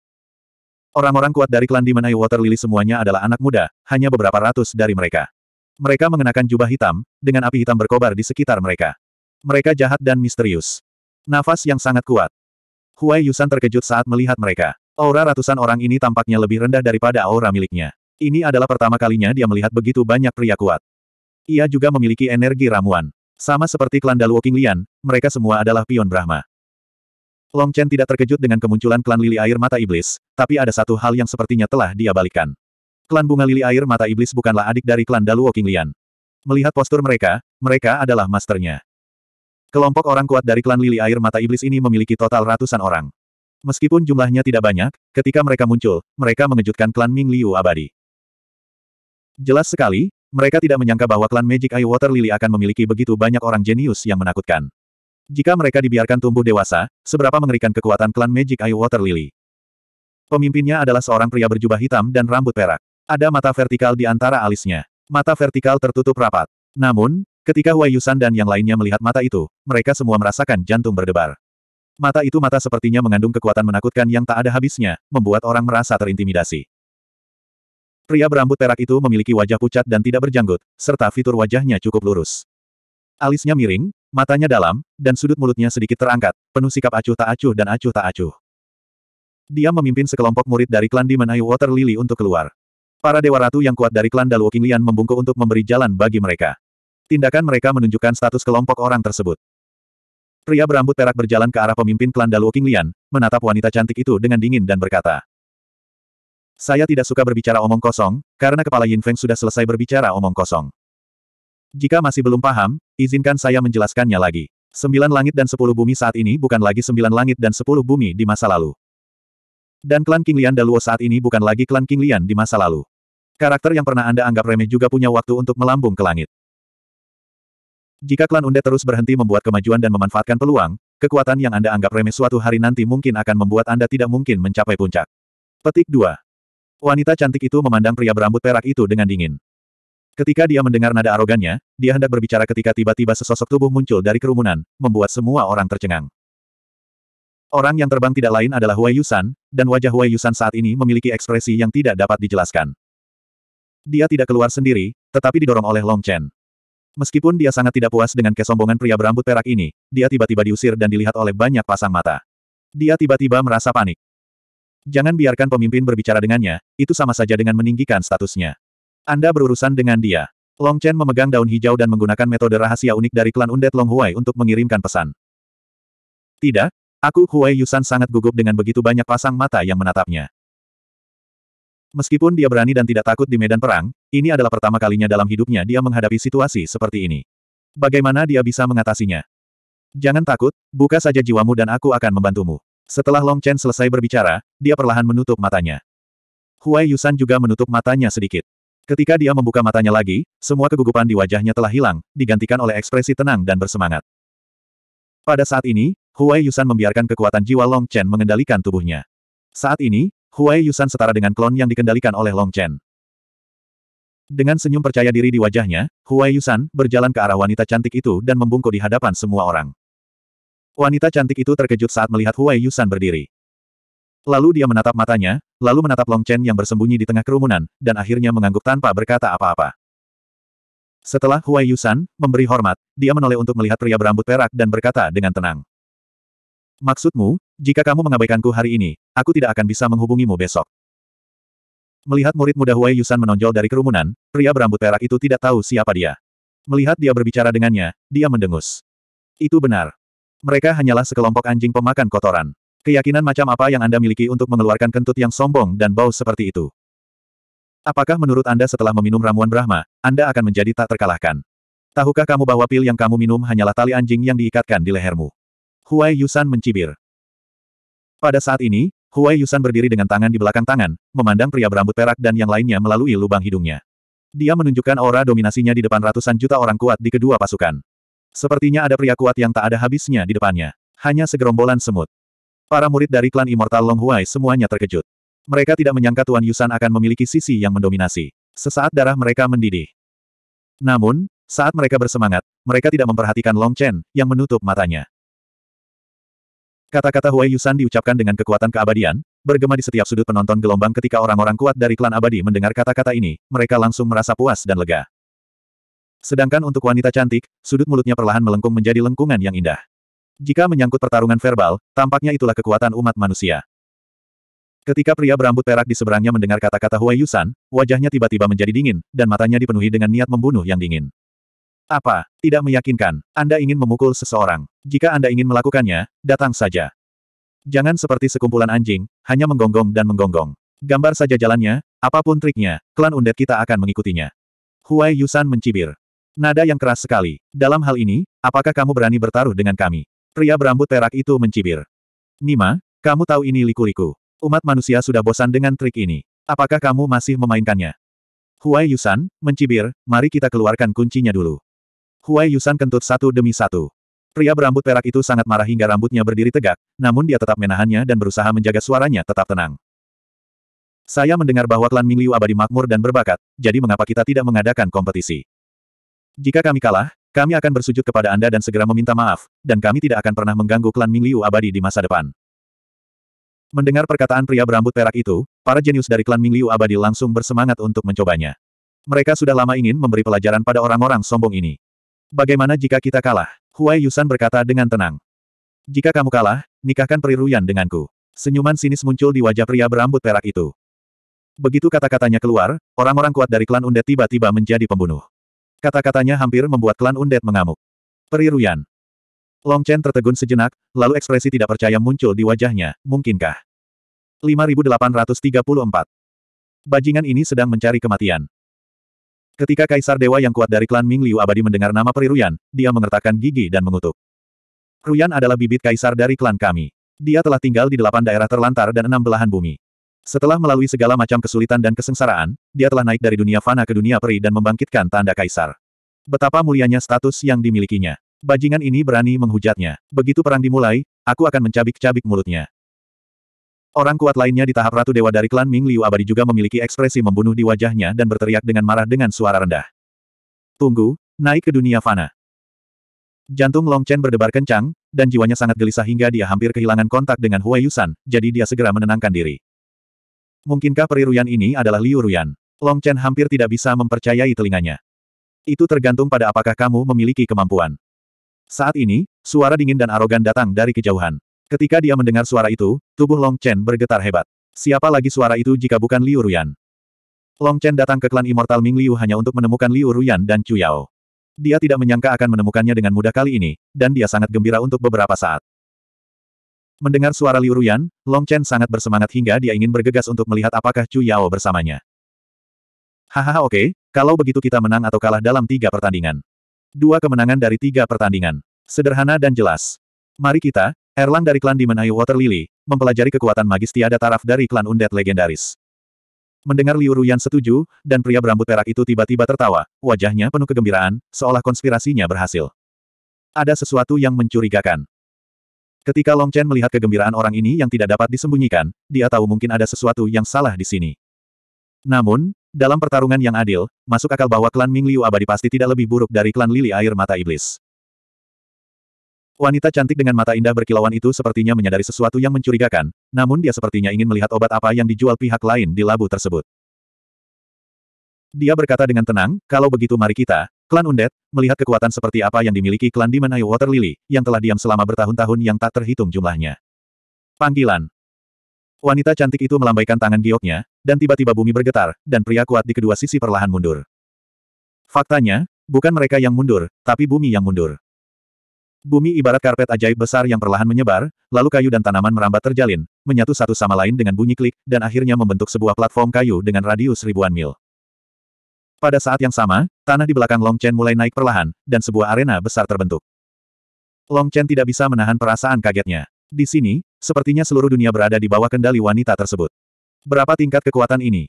Orang-orang kuat dari klan Demon Water Lily semuanya adalah anak muda, hanya beberapa ratus dari mereka. Mereka mengenakan jubah hitam, dengan api hitam berkobar di sekitar mereka. Mereka jahat dan misterius. Nafas yang sangat kuat. Huai Yusan terkejut saat melihat mereka. Aura ratusan orang ini tampaknya lebih rendah daripada aura miliknya. Ini adalah pertama kalinya dia melihat begitu banyak pria kuat. Ia juga memiliki energi ramuan. Sama seperti klan Daluo Qinglian, mereka semua adalah pion Brahma. Long Chen tidak terkejut dengan kemunculan klan lili air mata iblis, tapi ada satu hal yang sepertinya telah dia balikan. Klan bunga lili air mata iblis bukanlah adik dari klan Daluo Qinglian. Melihat postur mereka, mereka adalah masternya. Kelompok orang kuat dari klan lili air mata iblis ini memiliki total ratusan orang. Meskipun jumlahnya tidak banyak, ketika mereka muncul, mereka mengejutkan klan Ming Liu abadi. Jelas sekali, mereka tidak menyangka bahwa klan Magic Eye Water Lily akan memiliki begitu banyak orang jenius yang menakutkan. Jika mereka dibiarkan tumbuh dewasa, seberapa mengerikan kekuatan klan Magic Eye Water Lily. Pemimpinnya adalah seorang pria berjubah hitam dan rambut perak. Ada mata vertikal di antara alisnya. Mata vertikal tertutup rapat. Namun, ketika Wei Yusan dan yang lainnya melihat mata itu, mereka semua merasakan jantung berdebar. Mata itu mata sepertinya mengandung kekuatan menakutkan yang tak ada habisnya, membuat orang merasa terintimidasi. Pria berambut perak itu memiliki wajah pucat dan tidak berjanggut, serta fitur wajahnya cukup lurus. Alisnya miring, matanya dalam, dan sudut mulutnya sedikit terangkat, penuh sikap acuh tak acuh dan acuh tak acuh. Dia memimpin sekelompok murid dari klan Demon Eye Water Lily untuk keluar. Para Dewa Ratu yang kuat dari klan Dalu Kinglian membungkuk untuk memberi jalan bagi mereka. Tindakan mereka menunjukkan status kelompok orang tersebut. Pria berambut perak berjalan ke arah pemimpin klan Dalu Kinglian, menatap wanita cantik itu dengan dingin dan berkata, saya tidak suka berbicara omong kosong, karena kepala Yin Feng sudah selesai berbicara omong kosong. Jika masih belum paham, izinkan saya menjelaskannya lagi. Sembilan langit dan sepuluh bumi saat ini bukan lagi sembilan langit dan sepuluh bumi di masa lalu. Dan klan King Lian Daluo saat ini bukan lagi klan King Lian di masa lalu. Karakter yang pernah Anda anggap remeh juga punya waktu untuk melambung ke langit. Jika klan Unde terus berhenti membuat kemajuan dan memanfaatkan peluang, kekuatan yang Anda anggap remeh suatu hari nanti mungkin akan membuat Anda tidak mungkin mencapai puncak. Petik 2. Wanita cantik itu memandang pria berambut perak itu dengan dingin. Ketika dia mendengar nada arogannya, dia hendak berbicara ketika tiba-tiba sesosok tubuh muncul dari kerumunan, membuat semua orang tercengang. Orang yang terbang tidak lain adalah Wei Yusan, dan wajah Wei Yusan saat ini memiliki ekspresi yang tidak dapat dijelaskan. Dia tidak keluar sendiri, tetapi didorong oleh Long Chen. Meskipun dia sangat tidak puas dengan kesombongan pria berambut perak ini, dia tiba-tiba diusir dan dilihat oleh banyak pasang mata. Dia tiba-tiba merasa panik. Jangan biarkan pemimpin berbicara dengannya, itu sama saja dengan meninggikan statusnya. Anda berurusan dengan dia. Long Chen memegang daun hijau dan menggunakan metode rahasia unik dari klan Undead Long Huai untuk mengirimkan pesan. Tidak, aku Huai Yusan sangat gugup dengan begitu banyak pasang mata yang menatapnya. Meskipun dia berani dan tidak takut di medan perang, ini adalah pertama kalinya dalam hidupnya dia menghadapi situasi seperti ini. Bagaimana dia bisa mengatasinya? Jangan takut, buka saja jiwamu dan aku akan membantumu. Setelah Long Chen selesai berbicara, dia perlahan menutup matanya. Huai Yusan juga menutup matanya sedikit. Ketika dia membuka matanya lagi, semua kegugupan di wajahnya telah hilang, digantikan oleh ekspresi tenang dan bersemangat. Pada saat ini, Huai Yusan membiarkan kekuatan jiwa Long Chen mengendalikan tubuhnya. Saat ini, Huai Yusan setara dengan klon yang dikendalikan oleh Long Chen. Dengan senyum percaya diri di wajahnya, Huai Yusan berjalan ke arah wanita cantik itu dan membungkuk di hadapan semua orang. Wanita cantik itu terkejut saat melihat Huai Yusan berdiri. Lalu dia menatap matanya, lalu menatap Long Chen yang bersembunyi di tengah kerumunan, dan akhirnya mengangguk tanpa berkata apa-apa. Setelah Huai Yusan memberi hormat, dia menoleh untuk melihat pria berambut perak dan berkata dengan tenang. Maksudmu, jika kamu mengabaikanku hari ini, aku tidak akan bisa menghubungimu besok. Melihat murid muda Huai Yusan menonjol dari kerumunan, pria berambut perak itu tidak tahu siapa dia. Melihat dia berbicara dengannya, dia mendengus. Itu benar. Mereka hanyalah sekelompok anjing pemakan kotoran. Keyakinan macam apa yang Anda miliki untuk mengeluarkan kentut yang sombong dan bau seperti itu? Apakah menurut Anda setelah meminum ramuan Brahma, Anda akan menjadi tak terkalahkan? Tahukah kamu bahwa pil yang kamu minum hanyalah tali anjing yang diikatkan di lehermu? Huai Yusan mencibir. Pada saat ini, Huai Yusan berdiri dengan tangan di belakang tangan, memandang pria berambut perak dan yang lainnya melalui lubang hidungnya. Dia menunjukkan aura dominasinya di depan ratusan juta orang kuat di kedua pasukan. Sepertinya ada pria kuat yang tak ada habisnya di depannya. Hanya segerombolan semut. Para murid dari klan Immortal Longhuai semuanya terkejut. Mereka tidak menyangka Tuan Yusan akan memiliki sisi yang mendominasi. Sesaat darah mereka mendidih. Namun, saat mereka bersemangat, mereka tidak memperhatikan Long Chen, yang menutup matanya. Kata-kata Huai Yusan diucapkan dengan kekuatan keabadian, bergema di setiap sudut penonton gelombang ketika orang-orang kuat dari klan abadi mendengar kata-kata ini, mereka langsung merasa puas dan lega. Sedangkan untuk wanita cantik, sudut mulutnya perlahan melengkung menjadi lengkungan yang indah. Jika menyangkut pertarungan verbal, tampaknya itulah kekuatan umat manusia. Ketika pria berambut perak di seberangnya mendengar kata-kata Huai Yusan, wajahnya tiba-tiba menjadi dingin, dan matanya dipenuhi dengan niat membunuh yang dingin. Apa? Tidak meyakinkan. Anda ingin memukul seseorang. Jika Anda ingin melakukannya, datang saja. Jangan seperti sekumpulan anjing, hanya menggonggong dan menggonggong. Gambar saja jalannya, apapun triknya, klan undet kita akan mengikutinya. Huai Yusan mencibir. Nada yang keras sekali. Dalam hal ini, apakah kamu berani bertaruh dengan kami? Pria berambut perak itu mencibir. Nima, kamu tahu ini liku-liku. Umat manusia sudah bosan dengan trik ini. Apakah kamu masih memainkannya? Huai Yusan, mencibir, mari kita keluarkan kuncinya dulu. Huai Yusan kentut satu demi satu. Pria berambut perak itu sangat marah hingga rambutnya berdiri tegak, namun dia tetap menahannya dan berusaha menjaga suaranya tetap tenang. Saya mendengar bahwa klan Mingliu abadi makmur dan berbakat, jadi mengapa kita tidak mengadakan kompetisi? Jika kami kalah, kami akan bersujud kepada Anda dan segera meminta maaf, dan kami tidak akan pernah mengganggu klan Mingliu abadi di masa depan. Mendengar perkataan pria berambut perak itu, para jenius dari klan Mingliu abadi langsung bersemangat untuk mencobanya. Mereka sudah lama ingin memberi pelajaran pada orang-orang sombong ini. Bagaimana jika kita kalah? Huai Yusan berkata dengan tenang. Jika kamu kalah, nikahkan peri Ruyan denganku. Senyuman sinis muncul di wajah pria berambut perak itu. Begitu kata-katanya keluar, orang-orang kuat dari klan Unde tiba-tiba menjadi pembunuh. Kata-katanya hampir membuat klan Undet mengamuk. Periruyan. Long Chen tertegun sejenak, lalu ekspresi tidak percaya muncul di wajahnya, mungkinkah? 5834. Bajingan ini sedang mencari kematian. Ketika Kaisar Dewa yang kuat dari klan Ming Liu abadi mendengar nama Periruyan, dia mengertakkan gigi dan mengutuk. Ruyan adalah bibit kaisar dari klan kami. Dia telah tinggal di delapan daerah terlantar dan enam belahan bumi. Setelah melalui segala macam kesulitan dan kesengsaraan, dia telah naik dari dunia fana ke dunia peri dan membangkitkan tanda kaisar. Betapa mulianya status yang dimilikinya. Bajingan ini berani menghujatnya. Begitu perang dimulai, aku akan mencabik-cabik mulutnya. Orang kuat lainnya di tahap Ratu Dewa dari klan Ming Liu Abadi juga memiliki ekspresi membunuh di wajahnya dan berteriak dengan marah dengan suara rendah. Tunggu, naik ke dunia fana. Jantung Long Chen berdebar kencang, dan jiwanya sangat gelisah hingga dia hampir kehilangan kontak dengan Hua Yusan, jadi dia segera menenangkan diri. Mungkinkah Ruyan ini adalah Liu Ruyan? Long Chen hampir tidak bisa mempercayai telinganya. Itu tergantung pada apakah kamu memiliki kemampuan. Saat ini, suara dingin dan arogan datang dari kejauhan. Ketika dia mendengar suara itu, tubuh Long Chen bergetar hebat. Siapa lagi suara itu jika bukan Liu Ruyan? Long Chen datang ke klan Immortal Ming Liu hanya untuk menemukan Liu Ruyan dan Chu Yao. Dia tidak menyangka akan menemukannya dengan mudah kali ini, dan dia sangat gembira untuk beberapa saat. Mendengar suara Liu Ruyan, Long Chen sangat bersemangat hingga dia ingin bergegas untuk melihat apakah Chu Yao bersamanya. Hahaha oke, okay, kalau begitu kita menang atau kalah dalam tiga pertandingan. Dua kemenangan dari tiga pertandingan. Sederhana dan jelas. Mari kita, Erlang dari klan Demon Eye Water Lily, mempelajari kekuatan magis tiada taraf dari klan Undead legendaris. Mendengar Liu Ruyan setuju, dan pria berambut perak itu tiba-tiba tertawa, wajahnya penuh kegembiraan, seolah konspirasinya berhasil. Ada sesuatu yang mencurigakan. Ketika Long Chen melihat kegembiraan orang ini yang tidak dapat disembunyikan, dia tahu mungkin ada sesuatu yang salah di sini. Namun, dalam pertarungan yang adil, masuk akal bahwa klan Ming Liu abadi pasti tidak lebih buruk dari klan Lili Air Mata Iblis. Wanita cantik dengan mata indah berkilauan itu sepertinya menyadari sesuatu yang mencurigakan, namun dia sepertinya ingin melihat obat apa yang dijual pihak lain di labu tersebut. Dia berkata dengan tenang, kalau begitu mari kita, Klan Undead, melihat kekuatan seperti apa yang dimiliki klan Demon Eye Water Lily, yang telah diam selama bertahun-tahun yang tak terhitung jumlahnya. Panggilan. Wanita cantik itu melambaikan tangan gioknya, dan tiba-tiba bumi bergetar, dan pria kuat di kedua sisi perlahan mundur. Faktanya, bukan mereka yang mundur, tapi bumi yang mundur. Bumi ibarat karpet ajaib besar yang perlahan menyebar, lalu kayu dan tanaman merambat terjalin, menyatu satu sama lain dengan bunyi klik, dan akhirnya membentuk sebuah platform kayu dengan radius ribuan mil. Pada saat yang sama, Tanah di belakang Long Chen mulai naik perlahan, dan sebuah arena besar terbentuk. Long Chen tidak bisa menahan perasaan kagetnya. Di sini, sepertinya seluruh dunia berada di bawah kendali wanita tersebut. Berapa tingkat kekuatan ini?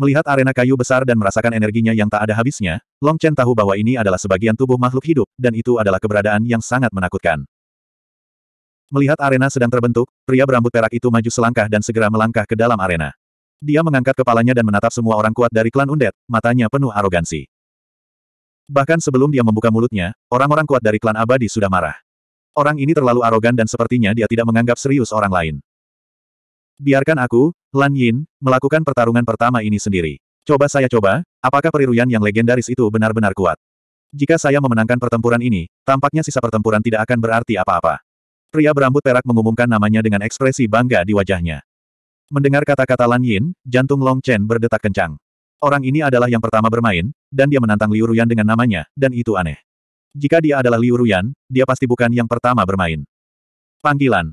Melihat arena kayu besar dan merasakan energinya yang tak ada habisnya, Long Chen tahu bahwa ini adalah sebagian tubuh makhluk hidup, dan itu adalah keberadaan yang sangat menakutkan. Melihat arena sedang terbentuk, pria berambut perak itu maju selangkah dan segera melangkah ke dalam arena. Dia mengangkat kepalanya dan menatap semua orang kuat dari klan Undet, matanya penuh arogansi. Bahkan sebelum dia membuka mulutnya, orang-orang kuat dari klan abadi sudah marah. Orang ini terlalu arogan dan sepertinya dia tidak menganggap serius orang lain. Biarkan aku, Lan Yin, melakukan pertarungan pertama ini sendiri. Coba saya coba, apakah periruyan yang legendaris itu benar-benar kuat? Jika saya memenangkan pertempuran ini, tampaknya sisa pertempuran tidak akan berarti apa-apa. Pria berambut perak mengumumkan namanya dengan ekspresi bangga di wajahnya. Mendengar kata-kata Lan Yin, jantung Long Chen berdetak kencang. Orang ini adalah yang pertama bermain, dan dia menantang Liu Ruyan dengan namanya, dan itu aneh. Jika dia adalah Liu Ruyan, dia pasti bukan yang pertama bermain. Panggilan.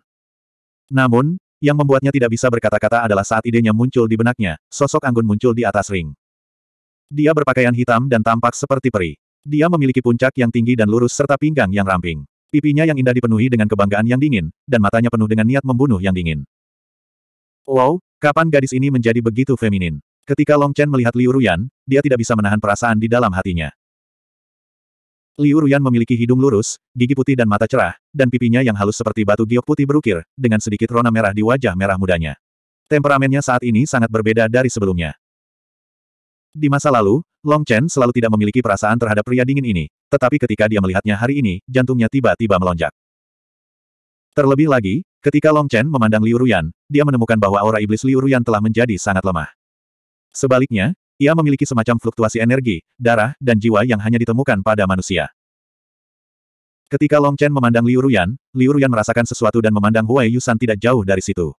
Namun, yang membuatnya tidak bisa berkata-kata adalah saat idenya muncul di benaknya, sosok Anggun muncul di atas ring. Dia berpakaian hitam dan tampak seperti peri. Dia memiliki puncak yang tinggi dan lurus serta pinggang yang ramping. Pipinya yang indah dipenuhi dengan kebanggaan yang dingin, dan matanya penuh dengan niat membunuh yang dingin. Wow, kapan gadis ini menjadi begitu feminin? Ketika Long Chen melihat Liu Ruyan, dia tidak bisa menahan perasaan di dalam hatinya. Liu Ruyan memiliki hidung lurus, gigi putih dan mata cerah, dan pipinya yang halus seperti batu giok putih berukir, dengan sedikit rona merah di wajah merah mudanya. Temperamennya saat ini sangat berbeda dari sebelumnya. Di masa lalu, Long Chen selalu tidak memiliki perasaan terhadap pria dingin ini, tetapi ketika dia melihatnya hari ini, jantungnya tiba-tiba melonjak. Terlebih lagi, Ketika Long Chen memandang Liu Ruyan, dia menemukan bahwa aura iblis Liu Ruyan telah menjadi sangat lemah. Sebaliknya, ia memiliki semacam fluktuasi energi, darah, dan jiwa yang hanya ditemukan pada manusia. Ketika Long Chen memandang Liu Ruyan, Liu Ruyan merasakan sesuatu dan memandang Huai Yusan tidak jauh dari situ.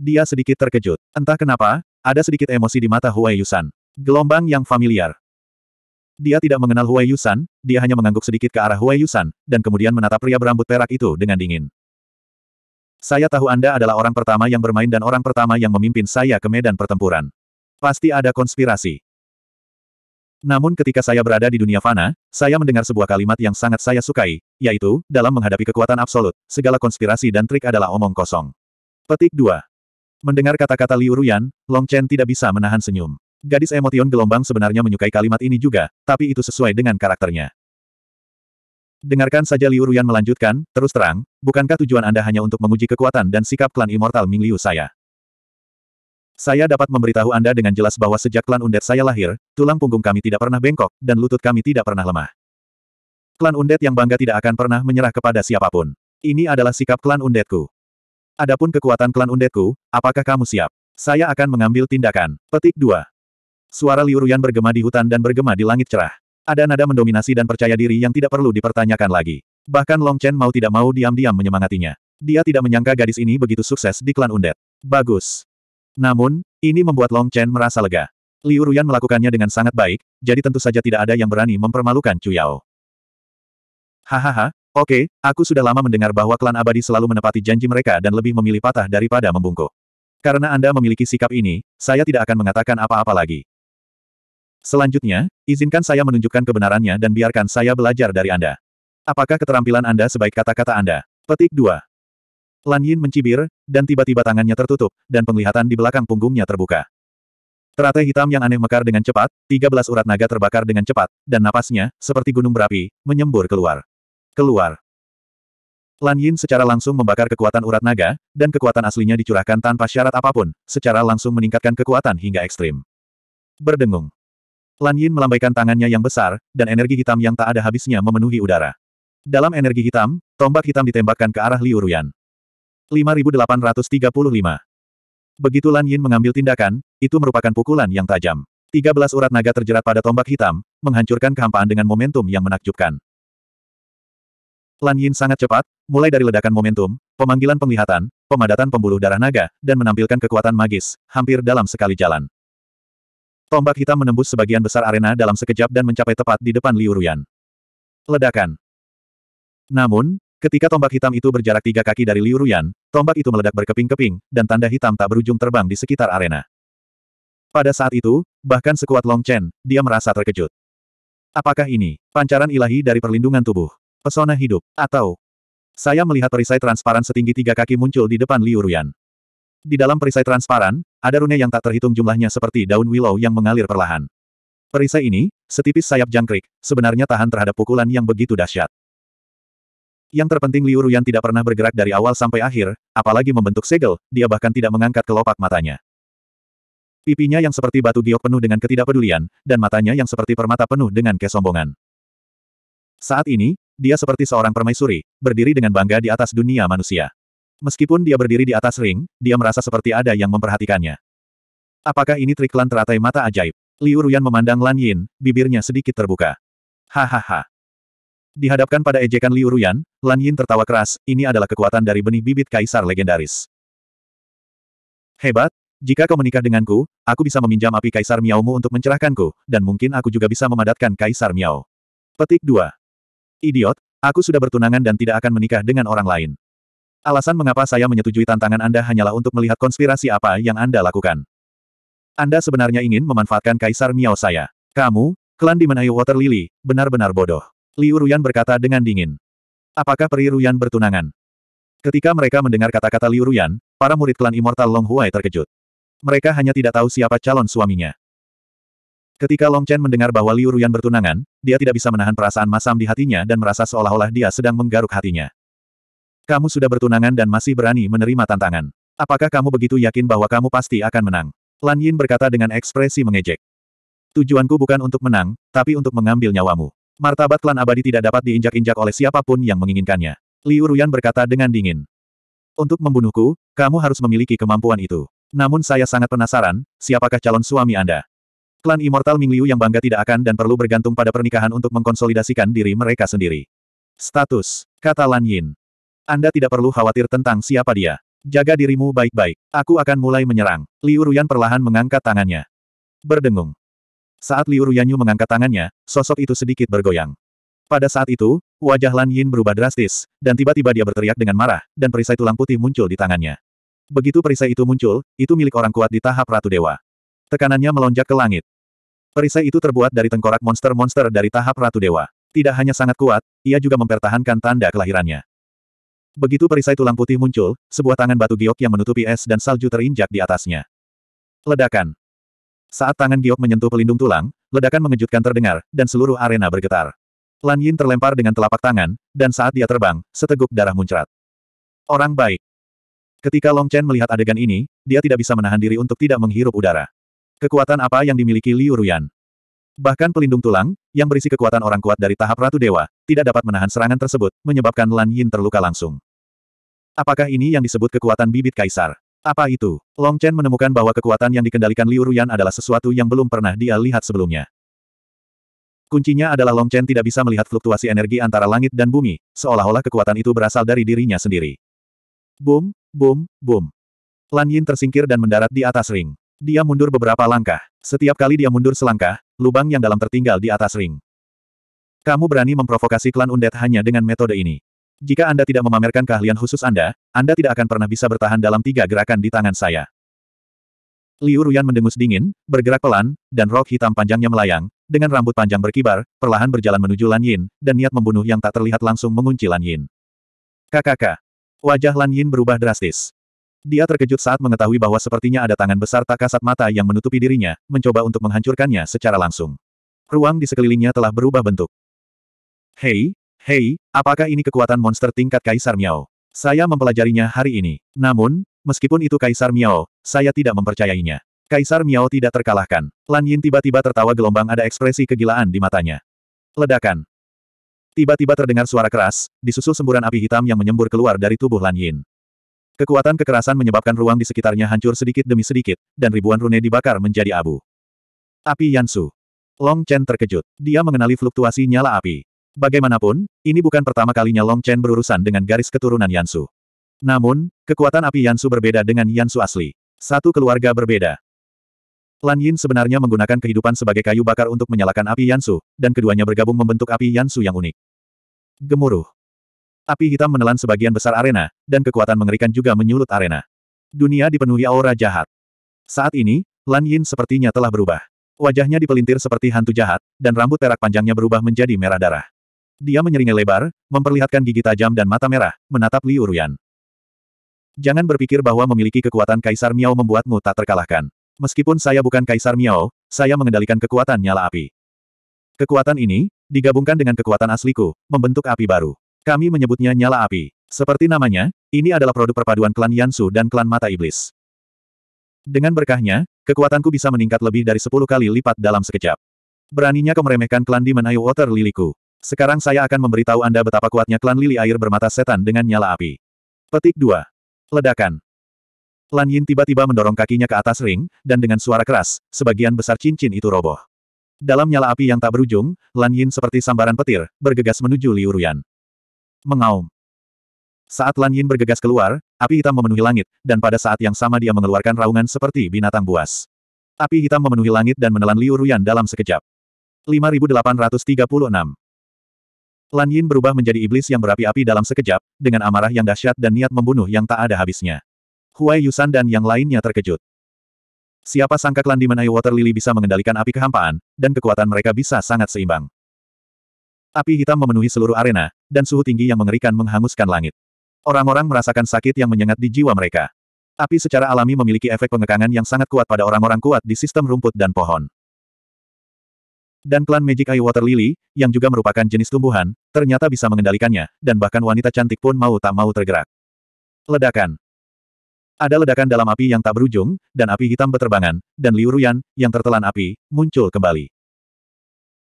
Dia sedikit terkejut. Entah kenapa, ada sedikit emosi di mata Huai Yusan. Gelombang yang familiar. Dia tidak mengenal Huai Yusan, dia hanya mengangguk sedikit ke arah Huai Yusan, dan kemudian menatap pria berambut perak itu dengan dingin. Saya tahu Anda adalah orang pertama yang bermain dan orang pertama yang memimpin saya ke medan pertempuran. Pasti ada konspirasi. Namun ketika saya berada di dunia fana, saya mendengar sebuah kalimat yang sangat saya sukai, yaitu, dalam menghadapi kekuatan absolut, segala konspirasi dan trik adalah omong kosong. Petik 2. Mendengar kata-kata Liu Ruyan, Long Chen tidak bisa menahan senyum. Gadis emotion gelombang sebenarnya menyukai kalimat ini juga, tapi itu sesuai dengan karakternya. Dengarkan saja Liu Ruyan melanjutkan, terus terang, bukankah tujuan Anda hanya untuk menguji kekuatan dan sikap klan Immortal Ming Liu saya? Saya dapat memberitahu Anda dengan jelas bahwa sejak klan undet saya lahir, tulang punggung kami tidak pernah bengkok, dan lutut kami tidak pernah lemah. Klan undet yang bangga tidak akan pernah menyerah kepada siapapun. Ini adalah sikap klan undetku. Adapun kekuatan klan undetku, apakah kamu siap? Saya akan mengambil tindakan. Petik 2. Suara Liu Ruyan bergema di hutan dan bergema di langit cerah. Ada nada mendominasi dan percaya diri yang tidak perlu dipertanyakan lagi. Bahkan Long Chen mau tidak mau diam-diam menyemangatinya. Dia tidak menyangka gadis ini begitu sukses di klan Undet. Bagus. Namun, ini membuat Long Chen merasa lega. Liu Ruyan melakukannya dengan sangat baik, jadi tentu saja tidak ada yang berani mempermalukan Chu Yao. Hahaha, oke, okay, aku sudah lama mendengar bahwa klan abadi selalu menepati janji mereka dan lebih memilih patah daripada membungkuk. Karena Anda memiliki sikap ini, saya tidak akan mengatakan apa-apa lagi. Selanjutnya, izinkan saya menunjukkan kebenarannya dan biarkan saya belajar dari Anda. Apakah keterampilan Anda sebaik kata-kata Anda? Petik 2. Lan Yin mencibir, dan tiba-tiba tangannya tertutup, dan penglihatan di belakang punggungnya terbuka. Teratai hitam yang aneh mekar dengan cepat, 13 urat naga terbakar dengan cepat, dan napasnya, seperti gunung berapi, menyembur keluar. Keluar. Lan Yin secara langsung membakar kekuatan urat naga, dan kekuatan aslinya dicurahkan tanpa syarat apapun, secara langsung meningkatkan kekuatan hingga ekstrim. Berdengung. Lan Yin melambaikan tangannya yang besar, dan energi hitam yang tak ada habisnya memenuhi udara. Dalam energi hitam, tombak hitam ditembakkan ke arah Liu Ruyan. 5835 Begitu Lan Yin mengambil tindakan, itu merupakan pukulan yang tajam. 13 urat naga terjerat pada tombak hitam, menghancurkan kehampaan dengan momentum yang menakjubkan. Lan Yin sangat cepat, mulai dari ledakan momentum, pemanggilan penglihatan, pemadatan pembuluh darah naga, dan menampilkan kekuatan magis, hampir dalam sekali jalan. Tombak hitam menembus sebagian besar arena dalam sekejap dan mencapai tepat di depan Liu Ruyan. Ledakan. Namun, ketika tombak hitam itu berjarak tiga kaki dari Liu Ruyan, tombak itu meledak berkeping-keping, dan tanda hitam tak berujung terbang di sekitar arena. Pada saat itu, bahkan sekuat Long Chen, dia merasa terkejut. Apakah ini pancaran ilahi dari perlindungan tubuh, pesona hidup, atau saya melihat perisai transparan setinggi tiga kaki muncul di depan Liu Ruyan. Di dalam perisai transparan, ada rune yang tak terhitung jumlahnya seperti daun willow yang mengalir perlahan. Perisai ini, setipis sayap jangkrik, sebenarnya tahan terhadap pukulan yang begitu dahsyat. Yang terpenting Liu Ruyan tidak pernah bergerak dari awal sampai akhir, apalagi membentuk segel, dia bahkan tidak mengangkat kelopak matanya. Pipinya yang seperti batu giok penuh dengan ketidakpedulian, dan matanya yang seperti permata penuh dengan kesombongan. Saat ini, dia seperti seorang permaisuri, berdiri dengan bangga di atas dunia manusia. Meskipun dia berdiri di atas ring, dia merasa seperti ada yang memperhatikannya. Apakah ini trik Lan teratai mata ajaib? Liu Ruyan memandang Lan Yin, bibirnya sedikit terbuka. Hahaha. Dihadapkan pada ejekan Liu Ruyan, Lan Yin tertawa keras, ini adalah kekuatan dari benih bibit kaisar legendaris. Hebat, jika kau menikah denganku, aku bisa meminjam api kaisar Miaomu untuk mencerahkanku, dan mungkin aku juga bisa memadatkan kaisar Miao. Petik 2. Idiot, aku sudah bertunangan dan tidak akan menikah dengan orang lain. Alasan mengapa saya menyetujui tantangan Anda hanyalah untuk melihat konspirasi apa yang Anda lakukan. Anda sebenarnya ingin memanfaatkan Kaisar Miao saya. Kamu, klan di Menayu Water Lily, benar-benar bodoh. Liu Ruyan berkata dengan dingin. Apakah peri Ruyan bertunangan? Ketika mereka mendengar kata-kata Liu Ruyan, para murid klan Immortal Long Huai terkejut. Mereka hanya tidak tahu siapa calon suaminya. Ketika Long Chen mendengar bahwa Liu Ruyan bertunangan, dia tidak bisa menahan perasaan masam di hatinya dan merasa seolah-olah dia sedang menggaruk hatinya. Kamu sudah bertunangan dan masih berani menerima tantangan. Apakah kamu begitu yakin bahwa kamu pasti akan menang? Lan Yin berkata dengan ekspresi mengejek. Tujuanku bukan untuk menang, tapi untuk mengambil nyawamu. Martabat klan abadi tidak dapat diinjak-injak oleh siapapun yang menginginkannya. Liu Ruyan berkata dengan dingin. Untuk membunuhku, kamu harus memiliki kemampuan itu. Namun saya sangat penasaran, siapakah calon suami Anda? Klan Immortal Liu yang bangga tidak akan dan perlu bergantung pada pernikahan untuk mengkonsolidasikan diri mereka sendiri. Status, kata Lan Yin. Anda tidak perlu khawatir tentang siapa dia. Jaga dirimu baik-baik. Aku akan mulai menyerang. Liu Ruyan perlahan mengangkat tangannya. Berdengung. Saat Liu Ruyanyu mengangkat tangannya, sosok itu sedikit bergoyang. Pada saat itu, wajah Lan Yin berubah drastis, dan tiba-tiba dia berteriak dengan marah, dan perisai tulang putih muncul di tangannya. Begitu perisai itu muncul, itu milik orang kuat di tahap Ratu Dewa. Tekanannya melonjak ke langit. Perisai itu terbuat dari tengkorak monster-monster dari tahap Ratu Dewa. Tidak hanya sangat kuat, ia juga mempertahankan tanda kelahirannya. Begitu perisai tulang putih muncul, sebuah tangan batu giok yang menutupi es dan salju terinjak di atasnya. Ledakan. Saat tangan giok menyentuh pelindung tulang, ledakan mengejutkan terdengar, dan seluruh arena bergetar. Lan Yin terlempar dengan telapak tangan, dan saat dia terbang, seteguk darah muncrat. Orang baik. Ketika Long Chen melihat adegan ini, dia tidak bisa menahan diri untuk tidak menghirup udara. Kekuatan apa yang dimiliki Liu Ruyan? Bahkan pelindung tulang, yang berisi kekuatan orang kuat dari tahap Ratu Dewa, tidak dapat menahan serangan tersebut, menyebabkan Lan Yin terluka langsung. Apakah ini yang disebut kekuatan bibit kaisar? Apa itu? Long Chen menemukan bahwa kekuatan yang dikendalikan Liu Ruyan adalah sesuatu yang belum pernah dia lihat sebelumnya. Kuncinya adalah Long Chen tidak bisa melihat fluktuasi energi antara langit dan bumi, seolah-olah kekuatan itu berasal dari dirinya sendiri. Boom, boom, boom. Lan Yin tersingkir dan mendarat di atas ring. Dia mundur beberapa langkah. Setiap kali dia mundur selangkah, lubang yang dalam tertinggal di atas ring. Kamu berani memprovokasi klan Undead hanya dengan metode ini. Jika Anda tidak memamerkan keahlian khusus Anda, Anda tidak akan pernah bisa bertahan dalam tiga gerakan di tangan saya. Liu Ruyan mendengus dingin, bergerak pelan, dan rok hitam panjangnya melayang, dengan rambut panjang berkibar, perlahan berjalan menuju Lan Yin, dan niat membunuh yang tak terlihat langsung mengunci Lan Yin. Kakak, Wajah Lan Yin berubah drastis. Dia terkejut saat mengetahui bahwa sepertinya ada tangan besar tak kasat mata yang menutupi dirinya, mencoba untuk menghancurkannya secara langsung. Ruang di sekelilingnya telah berubah bentuk. Hei, hei, apakah ini kekuatan monster tingkat Kaisar Miao? Saya mempelajarinya hari ini. Namun, meskipun itu Kaisar Miao, saya tidak mempercayainya. Kaisar Miao tidak terkalahkan. Lan Yin tiba-tiba tertawa gelombang ada ekspresi kegilaan di matanya. Ledakan. Tiba-tiba terdengar suara keras, disusul semburan api hitam yang menyembur keluar dari tubuh Lan Yin. Kekuatan kekerasan menyebabkan ruang di sekitarnya hancur sedikit demi sedikit, dan ribuan rune dibakar menjadi abu. Api Yansu. Long Chen terkejut. Dia mengenali fluktuasi nyala api. Bagaimanapun, ini bukan pertama kalinya Long Chen berurusan dengan garis keturunan Yansu. Namun, kekuatan api Yansu berbeda dengan Yansu asli. Satu keluarga berbeda. Lan Yin sebenarnya menggunakan kehidupan sebagai kayu bakar untuk menyalakan api Yansu, dan keduanya bergabung membentuk api Yansu yang unik. Gemuruh. Api hitam menelan sebagian besar arena, dan kekuatan mengerikan juga menyulut arena. Dunia dipenuhi aura jahat. Saat ini, Lan Yin sepertinya telah berubah. Wajahnya dipelintir seperti hantu jahat, dan rambut perak panjangnya berubah menjadi merah darah. Dia menyeringai lebar, memperlihatkan gigi tajam dan mata merah, menatap Liu Ruyan. Jangan berpikir bahwa memiliki kekuatan Kaisar Miao membuatmu tak terkalahkan. Meskipun saya bukan Kaisar Miao, saya mengendalikan kekuatan nyala api. Kekuatan ini, digabungkan dengan kekuatan asliku, membentuk api baru. Kami menyebutnya nyala api. Seperti namanya, ini adalah produk perpaduan klan Yansu dan klan Mata Iblis. Dengan berkahnya, kekuatanku bisa meningkat lebih dari 10 kali lipat dalam sekejap. Beraninya kau meremehkan klan Demon Ayo Water Liliku. Sekarang saya akan memberitahu Anda betapa kuatnya klan lili air bermata setan dengan nyala api. Petik 2. Ledakan. Lan Yin tiba-tiba mendorong kakinya ke atas ring, dan dengan suara keras, sebagian besar cincin itu roboh. Dalam nyala api yang tak berujung, Lan Yin seperti sambaran petir, bergegas menuju Liu Ruyan. Mengaum. Saat Lan Yin bergegas keluar, api hitam memenuhi langit, dan pada saat yang sama dia mengeluarkan raungan seperti binatang buas. Api hitam memenuhi langit dan menelan Liu Ruyan dalam sekejap. 5836 Lan Yin berubah menjadi iblis yang berapi-api dalam sekejap, dengan amarah yang dahsyat dan niat membunuh yang tak ada habisnya. Huai Yusan dan yang lainnya terkejut. Siapa sangka klan dimenai Water Lily bisa mengendalikan api kehampaan, dan kekuatan mereka bisa sangat seimbang. Api hitam memenuhi seluruh arena, dan suhu tinggi yang mengerikan menghanguskan langit. Orang-orang merasakan sakit yang menyengat di jiwa mereka. Api secara alami memiliki efek pengekangan yang sangat kuat pada orang-orang kuat di sistem rumput dan pohon. Dan klan Magic Eye Water Lily, yang juga merupakan jenis tumbuhan, ternyata bisa mengendalikannya, dan bahkan wanita cantik pun mau tak mau tergerak. Ledakan ada ledakan dalam api yang tak berujung, dan api hitam beterbangan, dan Liu Ruyan, yang tertelan api, muncul kembali.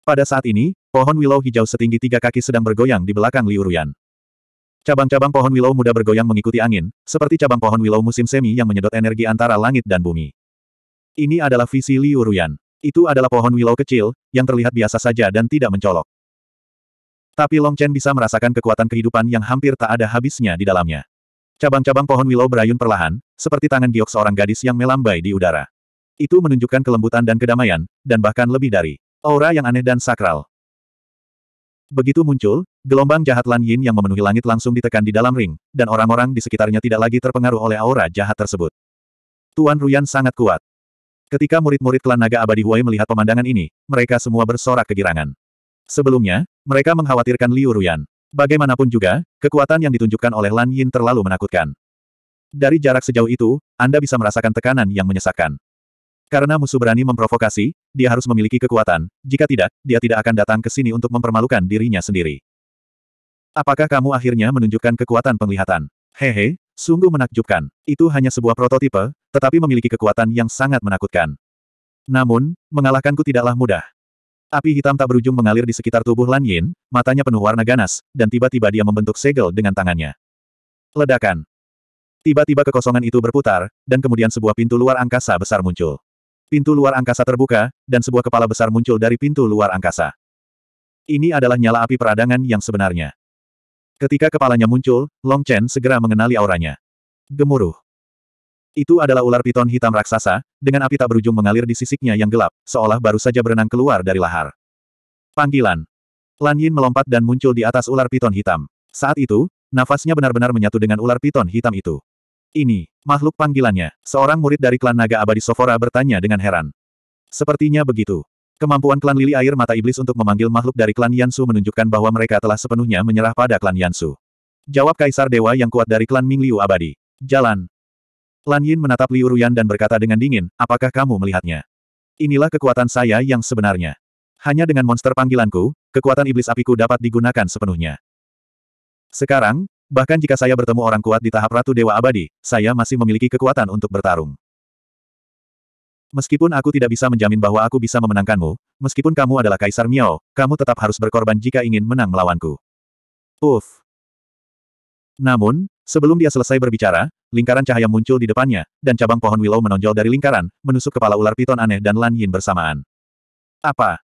Pada saat ini, pohon willow hijau setinggi tiga kaki sedang bergoyang di belakang Liu Ruyan. Cabang-cabang pohon willow muda bergoyang mengikuti angin, seperti cabang pohon willow musim semi yang menyedot energi antara langit dan bumi. Ini adalah visi Liu Ruyan. Itu adalah pohon willow kecil, yang terlihat biasa saja dan tidak mencolok. Tapi Long Chen bisa merasakan kekuatan kehidupan yang hampir tak ada habisnya di dalamnya. Cabang-cabang pohon willow berayun perlahan, seperti tangan giok seorang gadis yang melambai di udara. Itu menunjukkan kelembutan dan kedamaian, dan bahkan lebih dari. Aura yang aneh dan sakral. Begitu muncul, gelombang jahat Lan Yin yang memenuhi langit langsung ditekan di dalam ring, dan orang-orang di sekitarnya tidak lagi terpengaruh oleh aura jahat tersebut. Tuan Ruyan sangat kuat. Ketika murid-murid klan naga abadi Huai melihat pemandangan ini, mereka semua bersorak kegirangan. Sebelumnya, mereka mengkhawatirkan Liu Ruyan. Bagaimanapun juga, kekuatan yang ditunjukkan oleh Lan Yin terlalu menakutkan. Dari jarak sejauh itu, Anda bisa merasakan tekanan yang menyesakkan. Karena musuh berani memprovokasi, dia harus memiliki kekuatan, jika tidak, dia tidak akan datang ke sini untuk mempermalukan dirinya sendiri. Apakah kamu akhirnya menunjukkan kekuatan penglihatan? Hehe, sungguh menakjubkan. Itu hanya sebuah prototipe, tetapi memiliki kekuatan yang sangat menakutkan. Namun, mengalahkanku tidaklah mudah. Api hitam tak berujung mengalir di sekitar tubuh Lan Yin, matanya penuh warna ganas, dan tiba-tiba dia membentuk segel dengan tangannya. Ledakan. Tiba-tiba kekosongan itu berputar, dan kemudian sebuah pintu luar angkasa besar muncul. Pintu luar angkasa terbuka, dan sebuah kepala besar muncul dari pintu luar angkasa. Ini adalah nyala api peradangan yang sebenarnya. Ketika kepalanya muncul, Long Chen segera mengenali auranya. Gemuruh. Itu adalah ular piton hitam raksasa, dengan api tak berujung mengalir di sisiknya yang gelap, seolah baru saja berenang keluar dari lahar. Panggilan. Lan Yin melompat dan muncul di atas ular piton hitam. Saat itu, nafasnya benar-benar menyatu dengan ular piton hitam itu. Ini, makhluk panggilannya, seorang murid dari klan naga abadi Sofora bertanya dengan heran. Sepertinya begitu. Kemampuan klan lili air mata iblis untuk memanggil makhluk dari klan Yansu menunjukkan bahwa mereka telah sepenuhnya menyerah pada klan Yansu. Jawab Kaisar Dewa yang kuat dari klan Ming Liu abadi. Jalan. Lan Yin menatap Liu Ruyan dan berkata dengan dingin, apakah kamu melihatnya? Inilah kekuatan saya yang sebenarnya. Hanya dengan monster panggilanku, kekuatan iblis apiku dapat digunakan sepenuhnya. Sekarang, Bahkan jika saya bertemu orang kuat di tahap Ratu Dewa Abadi, saya masih memiliki kekuatan untuk bertarung. Meskipun aku tidak bisa menjamin bahwa aku bisa memenangkanmu, meskipun kamu adalah Kaisar Miao, kamu tetap harus berkorban jika ingin menang melawanku. Uff. Namun, sebelum dia selesai berbicara, lingkaran cahaya muncul di depannya, dan cabang pohon willow menonjol dari lingkaran, menusuk kepala ular piton aneh dan Lan Yin bersamaan. Apa?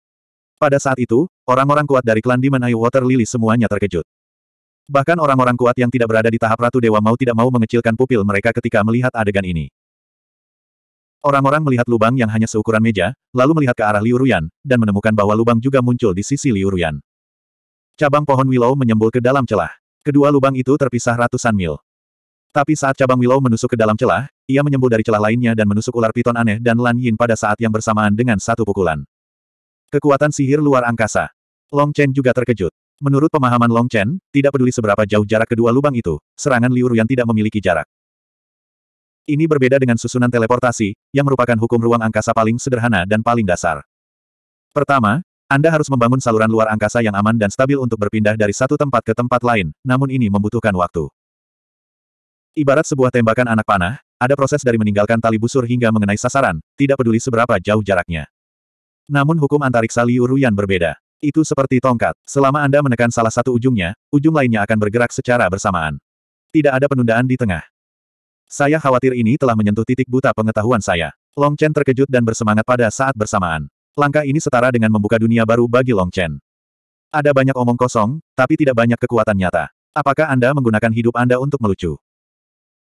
Pada saat itu, orang-orang kuat dari klan Demon Eye Water Lily semuanya terkejut. Bahkan orang-orang kuat yang tidak berada di tahap Ratu Dewa mau tidak mau mengecilkan pupil mereka ketika melihat adegan ini. Orang-orang melihat lubang yang hanya seukuran meja, lalu melihat ke arah Liu Ruyan, dan menemukan bahwa lubang juga muncul di sisi Liu Ruyan. Cabang pohon Willow menyembul ke dalam celah. Kedua lubang itu terpisah ratusan mil. Tapi saat cabang Willow menusuk ke dalam celah, ia menyembul dari celah lainnya dan menusuk ular piton aneh dan Lan Yin pada saat yang bersamaan dengan satu pukulan. Kekuatan sihir luar angkasa. Long Chen juga terkejut. Menurut pemahaman Long Chen, tidak peduli seberapa jauh jarak kedua lubang itu, serangan Liu Ruyan tidak memiliki jarak. Ini berbeda dengan susunan teleportasi, yang merupakan hukum ruang angkasa paling sederhana dan paling dasar. Pertama, Anda harus membangun saluran luar angkasa yang aman dan stabil untuk berpindah dari satu tempat ke tempat lain, namun ini membutuhkan waktu. Ibarat sebuah tembakan anak panah, ada proses dari meninggalkan tali busur hingga mengenai sasaran, tidak peduli seberapa jauh jaraknya. Namun hukum antariksa Liu Ruyan berbeda. Itu seperti tongkat. Selama Anda menekan salah satu ujungnya, ujung lainnya akan bergerak secara bersamaan. Tidak ada penundaan di tengah. Saya khawatir ini telah menyentuh titik buta pengetahuan saya. Long Chen terkejut dan bersemangat pada saat bersamaan. Langkah ini setara dengan membuka dunia baru bagi Long Chen. Ada banyak omong kosong, tapi tidak banyak kekuatan nyata. Apakah Anda menggunakan hidup Anda untuk melucu?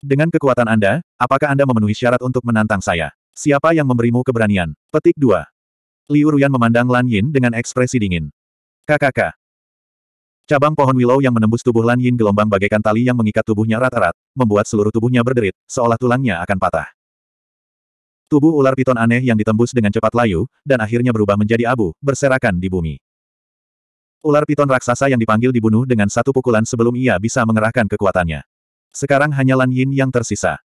Dengan kekuatan Anda, apakah Anda memenuhi syarat untuk menantang saya? Siapa yang memberimu keberanian? Petik 2. Liu Ruyan memandang Lan Yin dengan ekspresi dingin. Kakak. Cabang pohon willow yang menembus tubuh Lan Yin gelombang bagaikan tali yang mengikat tubuhnya rat-rat, membuat seluruh tubuhnya berderit, seolah tulangnya akan patah. Tubuh ular piton aneh yang ditembus dengan cepat layu, dan akhirnya berubah menjadi abu, berserakan di bumi. Ular piton raksasa yang dipanggil dibunuh dengan satu pukulan sebelum ia bisa mengerahkan kekuatannya. Sekarang hanya Lan Yin yang tersisa.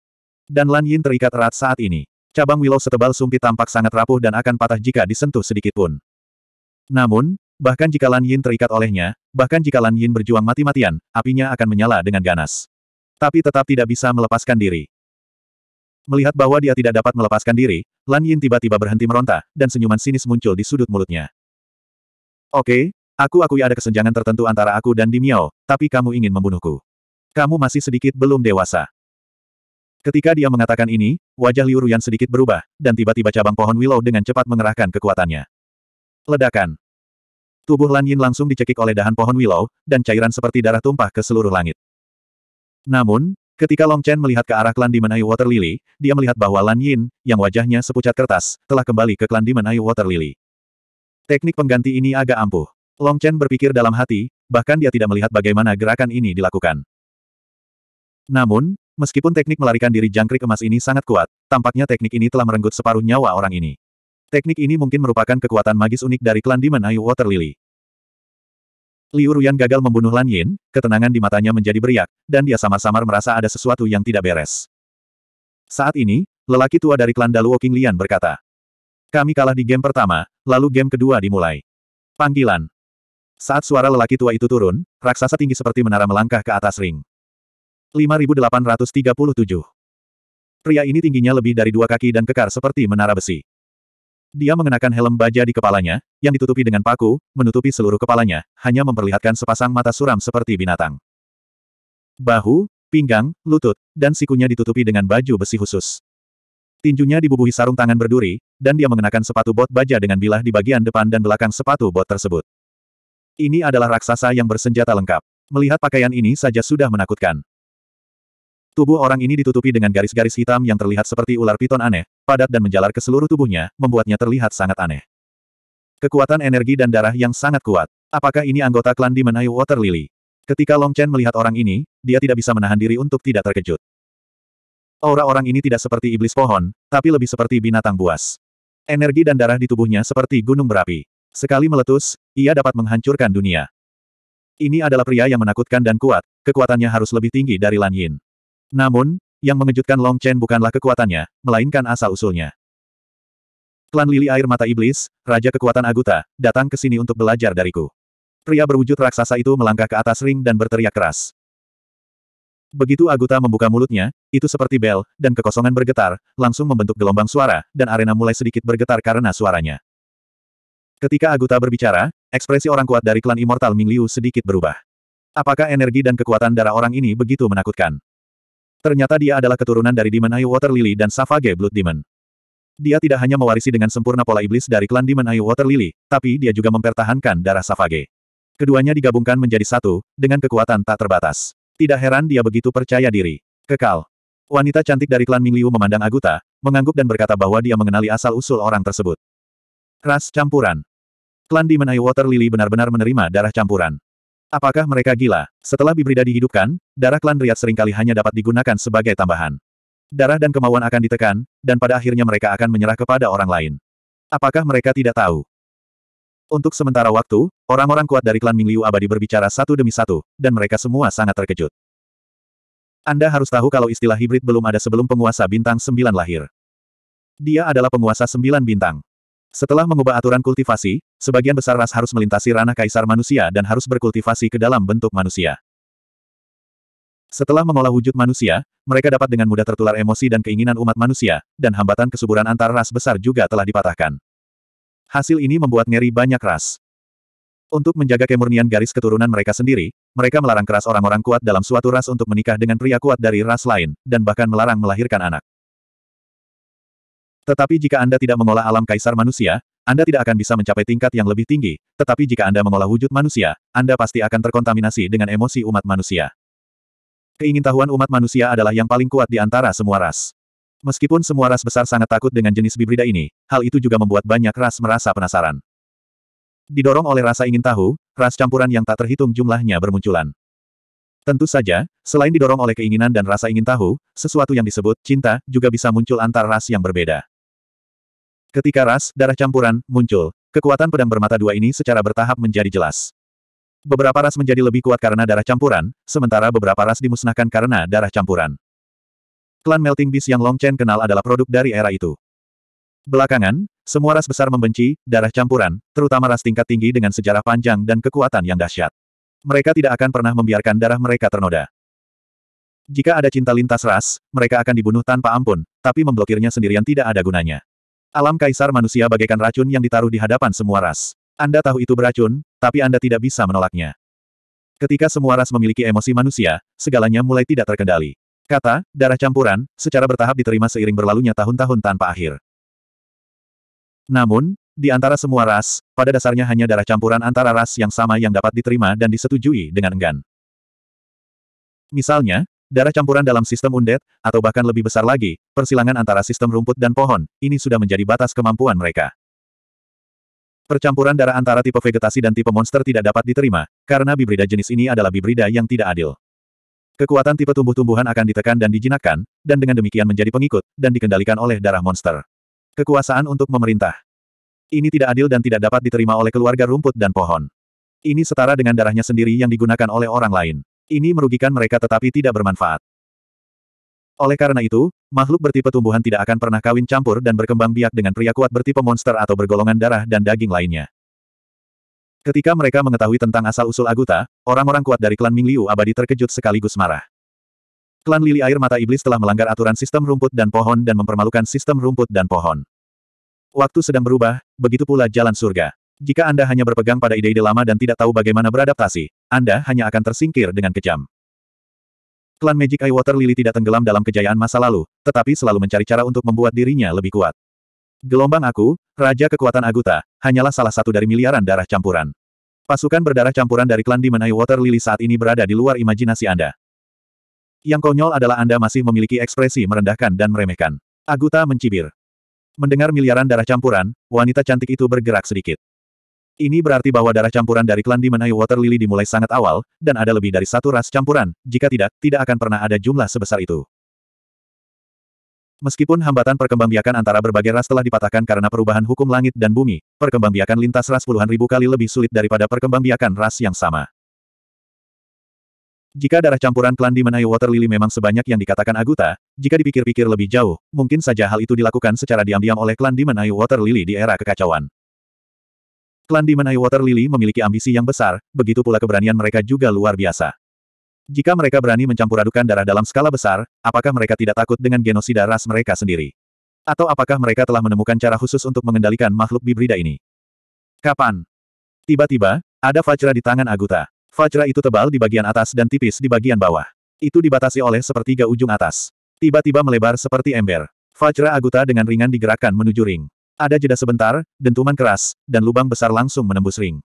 Dan Lan Yin terikat erat saat ini. Cabang Willow setebal sumpit tampak sangat rapuh dan akan patah jika disentuh sedikitpun. Namun, bahkan jika Lan Yin terikat olehnya, bahkan jika Lan Yin berjuang mati-matian, apinya akan menyala dengan ganas. Tapi tetap tidak bisa melepaskan diri. Melihat bahwa dia tidak dapat melepaskan diri, Lan Yin tiba-tiba berhenti meronta, dan senyuman sinis muncul di sudut mulutnya. Oke, okay, aku akui ada kesenjangan tertentu antara aku dan Dimiao, tapi kamu ingin membunuhku. Kamu masih sedikit belum dewasa. Ketika dia mengatakan ini, wajah Liu Ruyan sedikit berubah, dan tiba-tiba cabang pohon Willow dengan cepat mengerahkan kekuatannya. Ledakan. Tubuh Lan Yin langsung dicekik oleh dahan pohon Willow, dan cairan seperti darah tumpah ke seluruh langit. Namun, ketika Long Chen melihat ke arah klan Dimenai Water Lily, dia melihat bahwa Lan Yin, yang wajahnya sepucat kertas, telah kembali ke klan Dimenai Water Lily. Teknik pengganti ini agak ampuh. Long Chen berpikir dalam hati, bahkan dia tidak melihat bagaimana gerakan ini dilakukan. Namun, Meskipun teknik melarikan diri jangkrik emas ini sangat kuat, tampaknya teknik ini telah merenggut separuh nyawa orang ini. Teknik ini mungkin merupakan kekuatan magis unik dari klan Demon Ayu Water Lily. Liu Ruyan gagal membunuh Lan Yin, ketenangan di matanya menjadi beriak, dan dia samar-samar merasa ada sesuatu yang tidak beres. Saat ini, lelaki tua dari klan Daluo King Lian berkata, Kami kalah di game pertama, lalu game kedua dimulai. Panggilan. Saat suara lelaki tua itu turun, raksasa tinggi seperti menara melangkah ke atas ring. 5837. Pria ini tingginya lebih dari dua kaki dan kekar seperti menara besi. Dia mengenakan helm baja di kepalanya, yang ditutupi dengan paku, menutupi seluruh kepalanya, hanya memperlihatkan sepasang mata suram seperti binatang. Bahu, pinggang, lutut, dan sikunya ditutupi dengan baju besi khusus. Tinjunya dibubuhi sarung tangan berduri, dan dia mengenakan sepatu bot baja dengan bilah di bagian depan dan belakang sepatu bot tersebut. Ini adalah raksasa yang bersenjata lengkap. Melihat pakaian ini saja sudah menakutkan. Tubuh orang ini ditutupi dengan garis-garis hitam yang terlihat seperti ular piton aneh, padat dan menjalar ke seluruh tubuhnya, membuatnya terlihat sangat aneh. Kekuatan energi dan darah yang sangat kuat. Apakah ini anggota klan di Menai Water Lily? Ketika Long Chen melihat orang ini, dia tidak bisa menahan diri untuk tidak terkejut. Aura orang ini tidak seperti iblis pohon, tapi lebih seperti binatang buas. Energi dan darah di tubuhnya seperti gunung berapi. Sekali meletus, ia dapat menghancurkan dunia. Ini adalah pria yang menakutkan dan kuat, kekuatannya harus lebih tinggi dari Lan Yin. Namun, yang mengejutkan Long Chen bukanlah kekuatannya, melainkan asal-usulnya. Klan Lili Air Mata Iblis, Raja Kekuatan Aguta, datang ke sini untuk belajar dariku. Pria berwujud raksasa itu melangkah ke atas ring dan berteriak keras. Begitu Aguta membuka mulutnya, itu seperti bel, dan kekosongan bergetar, langsung membentuk gelombang suara, dan arena mulai sedikit bergetar karena suaranya. Ketika Aguta berbicara, ekspresi orang kuat dari klan Immortal Mingliu sedikit berubah. Apakah energi dan kekuatan darah orang ini begitu menakutkan? Ternyata dia adalah keturunan dari Demon Eye Water Lily dan Savage Blood Demon. Dia tidak hanya mewarisi dengan sempurna pola iblis dari klan Demon Eye Water Lily, tapi dia juga mempertahankan darah Savage. Keduanya digabungkan menjadi satu, dengan kekuatan tak terbatas. Tidak heran dia begitu percaya diri. Kekal. Wanita cantik dari klan Mingliu memandang Aguta, mengangguk dan berkata bahwa dia mengenali asal-usul orang tersebut. Ras campuran. Klan Demon Eye Water Lily benar-benar menerima darah campuran. Apakah mereka gila? Setelah bibrida dihidupkan, darah klan sering seringkali hanya dapat digunakan sebagai tambahan. Darah dan kemauan akan ditekan, dan pada akhirnya mereka akan menyerah kepada orang lain. Apakah mereka tidak tahu? Untuk sementara waktu, orang-orang kuat dari klan Mingliu abadi berbicara satu demi satu, dan mereka semua sangat terkejut. Anda harus tahu kalau istilah hibrid belum ada sebelum penguasa bintang Sembilan lahir. Dia adalah penguasa Sembilan bintang. Setelah mengubah aturan kultivasi, sebagian besar ras harus melintasi ranah kaisar manusia dan harus berkultivasi ke dalam bentuk manusia. Setelah mengolah wujud manusia, mereka dapat dengan mudah tertular emosi dan keinginan umat manusia, dan hambatan kesuburan antar ras besar juga telah dipatahkan. Hasil ini membuat ngeri banyak ras. Untuk menjaga kemurnian garis keturunan mereka sendiri, mereka melarang keras orang-orang kuat dalam suatu ras untuk menikah dengan pria kuat dari ras lain, dan bahkan melarang melahirkan anak. Tetapi jika Anda tidak mengolah alam kaisar manusia, Anda tidak akan bisa mencapai tingkat yang lebih tinggi, tetapi jika Anda mengolah wujud manusia, Anda pasti akan terkontaminasi dengan emosi umat manusia. Keingintahuan umat manusia adalah yang paling kuat di antara semua ras. Meskipun semua ras besar sangat takut dengan jenis bibrida ini, hal itu juga membuat banyak ras merasa penasaran. Didorong oleh rasa ingin tahu, ras campuran yang tak terhitung jumlahnya bermunculan. Tentu saja, selain didorong oleh keinginan dan rasa ingin tahu, sesuatu yang disebut cinta juga bisa muncul antar ras yang berbeda. Ketika ras, darah campuran, muncul, kekuatan pedang bermata dua ini secara bertahap menjadi jelas. Beberapa ras menjadi lebih kuat karena darah campuran, sementara beberapa ras dimusnahkan karena darah campuran. Klan Melting Beast yang Long Chen kenal adalah produk dari era itu. Belakangan, semua ras besar membenci darah campuran, terutama ras tingkat tinggi dengan sejarah panjang dan kekuatan yang dahsyat. Mereka tidak akan pernah membiarkan darah mereka ternoda. Jika ada cinta lintas ras, mereka akan dibunuh tanpa ampun, tapi memblokirnya sendirian tidak ada gunanya. Alam kaisar manusia bagaikan racun yang ditaruh di hadapan semua ras. Anda tahu itu beracun, tapi Anda tidak bisa menolaknya. Ketika semua ras memiliki emosi manusia, segalanya mulai tidak terkendali. Kata, darah campuran, secara bertahap diterima seiring berlalunya tahun-tahun tanpa akhir. Namun, di antara semua ras, pada dasarnya hanya darah campuran antara ras yang sama yang dapat diterima dan disetujui dengan enggan. Misalnya, Darah campuran dalam sistem undet, atau bahkan lebih besar lagi, persilangan antara sistem rumput dan pohon, ini sudah menjadi batas kemampuan mereka. Percampuran darah antara tipe vegetasi dan tipe monster tidak dapat diterima, karena bibrida jenis ini adalah bibrida yang tidak adil. Kekuatan tipe tumbuh-tumbuhan akan ditekan dan dijinakkan, dan dengan demikian menjadi pengikut, dan dikendalikan oleh darah monster. Kekuasaan untuk memerintah. Ini tidak adil dan tidak dapat diterima oleh keluarga rumput dan pohon. Ini setara dengan darahnya sendiri yang digunakan oleh orang lain. Ini merugikan mereka tetapi tidak bermanfaat. Oleh karena itu, makhluk bertipe tumbuhan tidak akan pernah kawin campur dan berkembang biak dengan pria kuat bertipe monster atau bergolongan darah dan daging lainnya. Ketika mereka mengetahui tentang asal-usul Aguta, orang-orang kuat dari klan Ming Liu abadi terkejut sekaligus marah. Klan Lili Air Mata Iblis telah melanggar aturan sistem rumput dan pohon dan mempermalukan sistem rumput dan pohon. Waktu sedang berubah, begitu pula jalan surga. Jika Anda hanya berpegang pada ide-ide lama dan tidak tahu bagaimana beradaptasi, anda hanya akan tersingkir dengan kejam. Klan Magic Eye Water Lily tidak tenggelam dalam kejayaan masa lalu, tetapi selalu mencari cara untuk membuat dirinya lebih kuat. Gelombang aku, Raja Kekuatan Aguta, hanyalah salah satu dari miliaran darah campuran. Pasukan berdarah campuran dari klan Demon Eye Water Lily saat ini berada di luar imajinasi Anda. Yang konyol adalah Anda masih memiliki ekspresi merendahkan dan meremehkan. Aguta mencibir. Mendengar miliaran darah campuran, wanita cantik itu bergerak sedikit. Ini berarti bahwa darah campuran dari klan Demon Eye Water Lily dimulai sangat awal, dan ada lebih dari satu ras campuran, jika tidak, tidak akan pernah ada jumlah sebesar itu. Meskipun hambatan perkembangbiakan antara berbagai ras telah dipatahkan karena perubahan hukum langit dan bumi, perkembangbiakan lintas ras puluhan ribu kali lebih sulit daripada perkembangbiakan ras yang sama. Jika darah campuran klan Demon Eye Water Lily memang sebanyak yang dikatakan Aguta, jika dipikir-pikir lebih jauh, mungkin saja hal itu dilakukan secara diam-diam oleh klan Demon Eye Water Lily di era kekacauan. Klan Demon Eye Water Lily memiliki ambisi yang besar, begitu pula keberanian mereka juga luar biasa. Jika mereka berani mencampur darah dalam skala besar, apakah mereka tidak takut dengan genosida ras mereka sendiri? Atau apakah mereka telah menemukan cara khusus untuk mengendalikan makhluk bibrida ini? Kapan? Tiba-tiba, ada Vajra di tangan Aguta. Vajra itu tebal di bagian atas dan tipis di bagian bawah. Itu dibatasi oleh sepertiga ujung atas. Tiba-tiba melebar seperti ember. Vajra Aguta dengan ringan digerakkan menuju ring. Ada jeda sebentar, dentuman keras, dan lubang besar langsung menembus ring.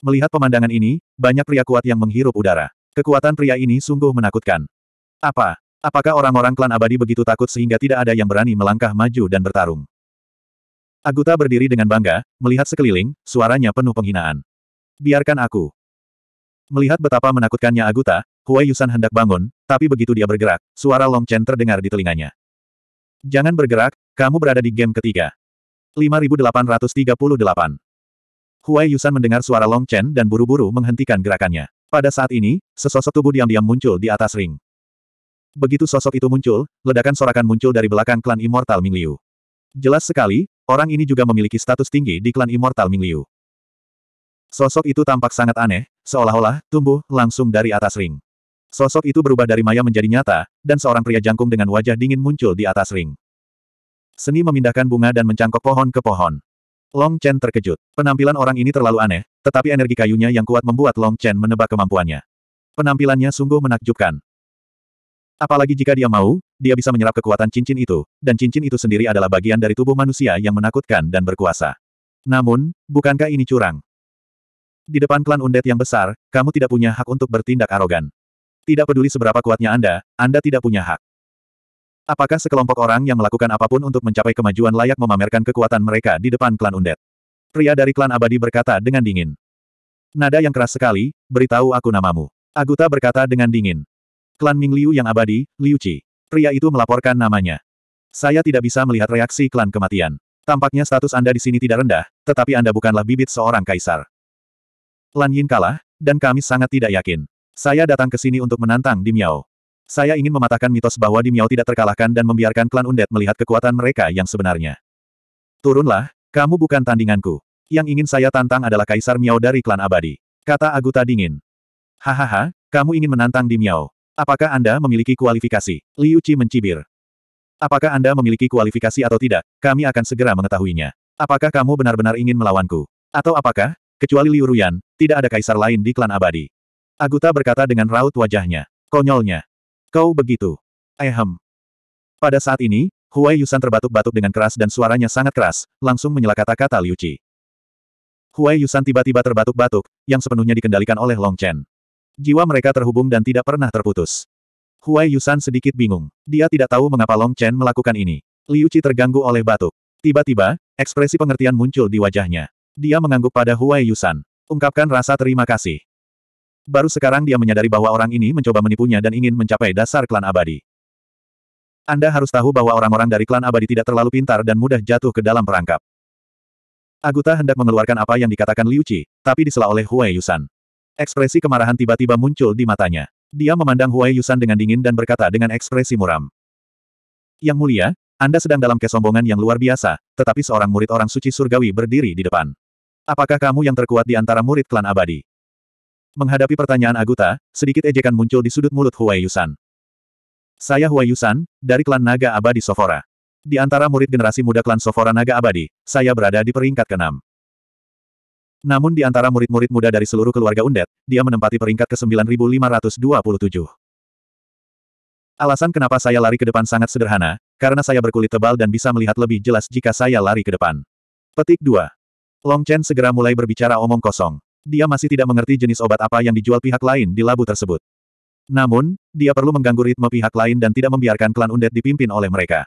Melihat pemandangan ini, banyak pria kuat yang menghirup udara. Kekuatan pria ini sungguh menakutkan. Apa? Apakah orang-orang klan abadi begitu takut sehingga tidak ada yang berani melangkah maju dan bertarung? Aguta berdiri dengan bangga, melihat sekeliling, suaranya penuh penghinaan. Biarkan aku. Melihat betapa menakutkannya Aguta, Huayusan hendak bangun, tapi begitu dia bergerak, suara Long Chen terdengar di telinganya. Jangan bergerak, kamu berada di game ketiga. 5838. Huai Yusan mendengar suara Long Chen dan buru-buru menghentikan gerakannya. Pada saat ini, sesosok tubuh diam-diam muncul di atas ring. Begitu sosok itu muncul, ledakan sorakan muncul dari belakang klan Immortal Ming Liu. Jelas sekali, orang ini juga memiliki status tinggi di klan Immortal Ming Liu. Sosok itu tampak sangat aneh, seolah-olah tumbuh langsung dari atas ring. Sosok itu berubah dari maya menjadi nyata, dan seorang pria jangkung dengan wajah dingin muncul di atas ring. Seni memindahkan bunga dan mencangkok pohon ke pohon. Long Chen terkejut. Penampilan orang ini terlalu aneh, tetapi energi kayunya yang kuat membuat Long Chen menebak kemampuannya. Penampilannya sungguh menakjubkan. Apalagi jika dia mau, dia bisa menyerap kekuatan cincin itu, dan cincin itu sendiri adalah bagian dari tubuh manusia yang menakutkan dan berkuasa. Namun, bukankah ini curang? Di depan klan undet yang besar, kamu tidak punya hak untuk bertindak arogan. Tidak peduli seberapa kuatnya Anda, Anda tidak punya hak. Apakah sekelompok orang yang melakukan apapun untuk mencapai kemajuan layak memamerkan kekuatan mereka di depan klan Undet? Pria dari klan abadi berkata dengan dingin. Nada yang keras sekali, beritahu aku namamu. Aguta berkata dengan dingin. Klan Ming Liu yang abadi, Liu Qi. Pria itu melaporkan namanya. Saya tidak bisa melihat reaksi klan kematian. Tampaknya status Anda di sini tidak rendah, tetapi Anda bukanlah bibit seorang kaisar. Lan Yin kalah, dan kami sangat tidak yakin. Saya datang ke sini untuk menantang Di Miao. Saya ingin mematahkan mitos bahwa Di Miao tidak terkalahkan dan membiarkan klan Undead melihat kekuatan mereka yang sebenarnya. Turunlah, kamu bukan tandinganku. Yang ingin saya tantang adalah Kaisar Miao dari klan abadi. Kata Aguta dingin. Hahaha, kamu ingin menantang Di Miao. Apakah Anda memiliki kualifikasi? Liu Qi mencibir. Apakah Anda memiliki kualifikasi atau tidak, kami akan segera mengetahuinya. Apakah kamu benar-benar ingin melawanku? Atau apakah, kecuali Liu Ruyan, tidak ada kaisar lain di klan abadi? Aguta berkata dengan raut wajahnya. Konyolnya. Kau begitu. Ehem. Pada saat ini, Huai Yusan terbatuk-batuk dengan keras dan suaranya sangat keras, langsung menyela kata-kata Liu Qi. Huai Yusan tiba-tiba terbatuk-batuk, yang sepenuhnya dikendalikan oleh Long Chen. Jiwa mereka terhubung dan tidak pernah terputus. Huai Yusan sedikit bingung. Dia tidak tahu mengapa Long Chen melakukan ini. Liu Qi terganggu oleh batuk. Tiba-tiba, ekspresi pengertian muncul di wajahnya. Dia mengangguk pada Huai Yusan. Ungkapkan rasa terima kasih. Baru sekarang dia menyadari bahwa orang ini mencoba menipunya dan ingin mencapai dasar klan abadi. Anda harus tahu bahwa orang-orang dari klan abadi tidak terlalu pintar dan mudah jatuh ke dalam perangkap. Aguta hendak mengeluarkan apa yang dikatakan Liu Qi, tapi disela oleh Huai Yusan. Ekspresi kemarahan tiba-tiba muncul di matanya. Dia memandang Huai Yusan dengan dingin dan berkata dengan ekspresi muram. Yang mulia, Anda sedang dalam kesombongan yang luar biasa, tetapi seorang murid orang suci surgawi berdiri di depan. Apakah kamu yang terkuat di antara murid klan abadi? Menghadapi pertanyaan Aguta, sedikit ejekan muncul di sudut mulut Huai Yusan. Saya Huai Yusan, dari klan Naga Abadi Sofora. Di antara murid generasi muda klan Sofora Naga Abadi, saya berada di peringkat keenam. Namun di antara murid-murid muda dari seluruh keluarga Undet, dia menempati peringkat ke-9527. Alasan kenapa saya lari ke depan sangat sederhana, karena saya berkulit tebal dan bisa melihat lebih jelas jika saya lari ke depan. Petik 2. Long Chen segera mulai berbicara omong kosong dia masih tidak mengerti jenis obat apa yang dijual pihak lain di labu tersebut. Namun, dia perlu mengganggu ritme pihak lain dan tidak membiarkan klan undet dipimpin oleh mereka.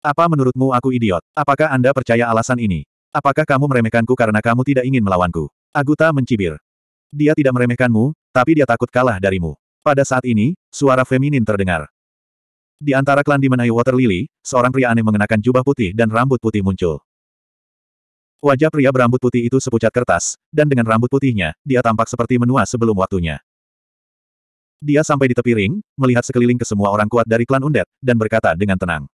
Apa menurutmu aku idiot? Apakah Anda percaya alasan ini? Apakah kamu meremehkanku karena kamu tidak ingin melawanku? Aguta mencibir. Dia tidak meremehkanmu, tapi dia takut kalah darimu. Pada saat ini, suara feminin terdengar. Di antara klan di Menai Water Lily, seorang pria aneh mengenakan jubah putih dan rambut putih muncul. Wajah pria berambut putih itu sepucat kertas, dan dengan rambut putihnya, dia tampak seperti menua sebelum waktunya. Dia sampai di tepi ring, melihat sekeliling ke semua orang kuat dari klan Undet, dan berkata dengan tenang.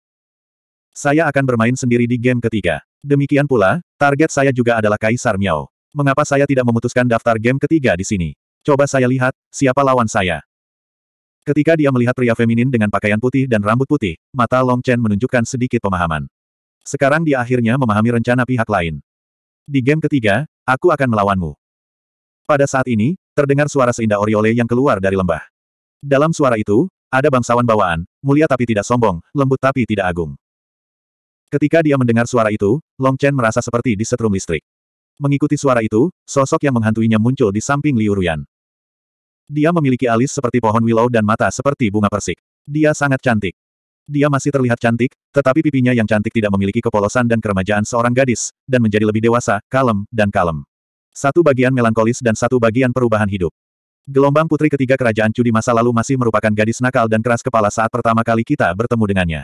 Saya akan bermain sendiri di game ketiga. Demikian pula, target saya juga adalah Kaisar Miao. Mengapa saya tidak memutuskan daftar game ketiga di sini? Coba saya lihat, siapa lawan saya. Ketika dia melihat pria feminin dengan pakaian putih dan rambut putih, mata Long Chen menunjukkan sedikit pemahaman. Sekarang dia akhirnya memahami rencana pihak lain. Di game ketiga, aku akan melawanmu. Pada saat ini, terdengar suara seindah Oriole yang keluar dari lembah. Dalam suara itu, ada bangsawan bawaan, mulia tapi tidak sombong, lembut tapi tidak agung. Ketika dia mendengar suara itu, Long Chen merasa seperti disetrum listrik. Mengikuti suara itu, sosok yang menghantuinya muncul di samping Liu Ruyan. Dia memiliki alis seperti pohon willow dan mata seperti bunga persik. Dia sangat cantik. Dia masih terlihat cantik, tetapi pipinya yang cantik tidak memiliki kepolosan dan keremajaan seorang gadis, dan menjadi lebih dewasa, kalem, dan kalem. Satu bagian melankolis dan satu bagian perubahan hidup. Gelombang putri ketiga kerajaan Cudi masa lalu masih merupakan gadis nakal dan keras kepala saat pertama kali kita bertemu dengannya.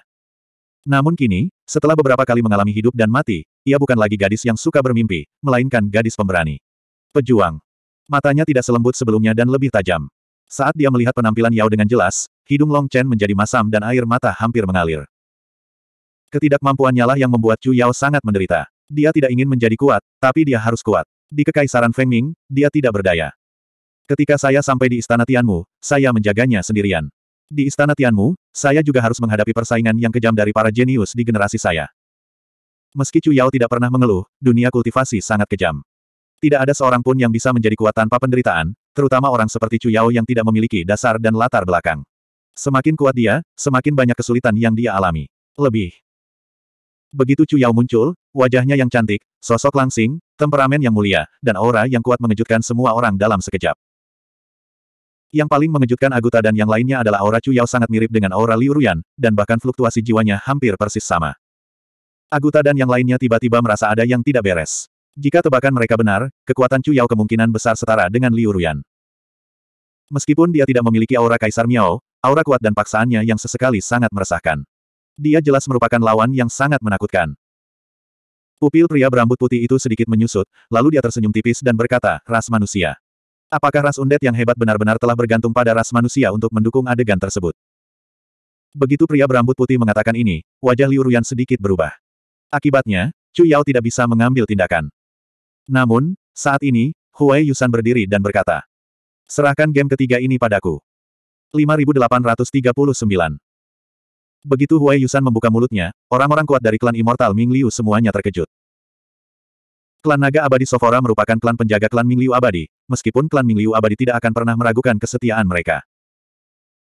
Namun kini, setelah beberapa kali mengalami hidup dan mati, ia bukan lagi gadis yang suka bermimpi, melainkan gadis pemberani. Pejuang. Matanya tidak selembut sebelumnya dan lebih tajam. Saat dia melihat penampilan Yao dengan jelas, hidung Long Chen menjadi masam dan air mata hampir mengalir. Ketidakmampuannya lah yang membuat Chu Yao sangat menderita. Dia tidak ingin menjadi kuat, tapi dia harus kuat. Di kekaisaran Feng Ming, dia tidak berdaya. Ketika saya sampai di istana Tianmu, saya menjaganya sendirian. Di istana Tianmu, saya juga harus menghadapi persaingan yang kejam dari para jenius di generasi saya. Meski Chu Yao tidak pernah mengeluh, dunia kultivasi sangat kejam. Tidak ada seorang pun yang bisa menjadi kuat tanpa penderitaan, terutama orang seperti Chu Yao yang tidak memiliki dasar dan latar belakang. Semakin kuat dia, semakin banyak kesulitan yang dia alami. Lebih. Begitu Chu Yao muncul, wajahnya yang cantik, sosok langsing, temperamen yang mulia, dan aura yang kuat mengejutkan semua orang dalam sekejap. Yang paling mengejutkan Aguta dan yang lainnya adalah aura Chu Yao sangat mirip dengan aura Liu Ruyan, dan bahkan fluktuasi jiwanya hampir persis sama. Aguta dan yang lainnya tiba-tiba merasa ada yang tidak beres. Jika tebakan mereka benar, kekuatan Chu Yao kemungkinan besar setara dengan Liu Ruyan. Meskipun dia tidak memiliki aura Kaisar Miao, Aura kuat dan paksaannya yang sesekali sangat meresahkan. Dia jelas merupakan lawan yang sangat menakutkan. Pupil pria berambut putih itu sedikit menyusut, lalu dia tersenyum tipis dan berkata, ras manusia. Apakah ras undet yang hebat benar-benar telah bergantung pada ras manusia untuk mendukung adegan tersebut? Begitu pria berambut putih mengatakan ini, wajah Liu Ruyan sedikit berubah. Akibatnya, Chu Yao tidak bisa mengambil tindakan. Namun, saat ini, Huai Yusan berdiri dan berkata, Serahkan game ketiga ini padaku. 5839. Begitu Huai Yusan membuka mulutnya, orang-orang kuat dari klan Immortal Ming Liu semuanya terkejut. Klan Naga Abadi Sofora merupakan klan penjaga klan Ming Liu Abadi, meskipun klan Ming Liu Abadi tidak akan pernah meragukan kesetiaan mereka.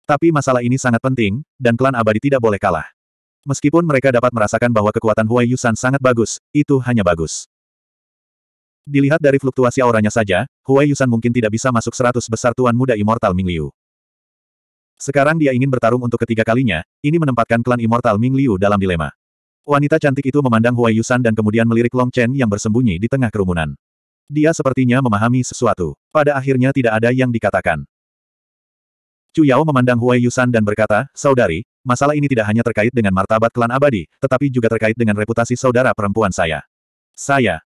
Tapi masalah ini sangat penting, dan klan Abadi tidak boleh kalah. Meskipun mereka dapat merasakan bahwa kekuatan Huai Yusan sangat bagus, itu hanya bagus. Dilihat dari fluktuasi auranya saja, Huai Yusan mungkin tidak bisa masuk seratus besar tuan muda Immortal Ming Liu. Sekarang dia ingin bertarung untuk ketiga kalinya, ini menempatkan klan Immortal Ming Liu dalam dilema. Wanita cantik itu memandang Huai Yusan dan kemudian melirik Long Chen yang bersembunyi di tengah kerumunan. Dia sepertinya memahami sesuatu. Pada akhirnya tidak ada yang dikatakan. Chu Yao memandang Huai Yusan dan berkata, Saudari, masalah ini tidak hanya terkait dengan martabat klan abadi, tetapi juga terkait dengan reputasi saudara perempuan saya. Saya.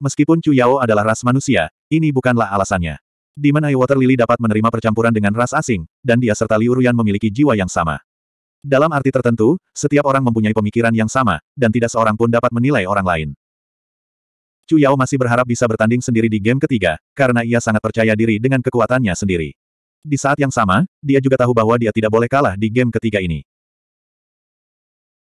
Meskipun Chu Yao adalah ras manusia, ini bukanlah alasannya. Demon Eye Water Lily dapat menerima percampuran dengan ras asing, dan dia serta Liu Ruyan memiliki jiwa yang sama. Dalam arti tertentu, setiap orang mempunyai pemikiran yang sama, dan tidak seorang pun dapat menilai orang lain. Chu Yao masih berharap bisa bertanding sendiri di game ketiga, karena ia sangat percaya diri dengan kekuatannya sendiri. Di saat yang sama, dia juga tahu bahwa dia tidak boleh kalah di game ketiga ini.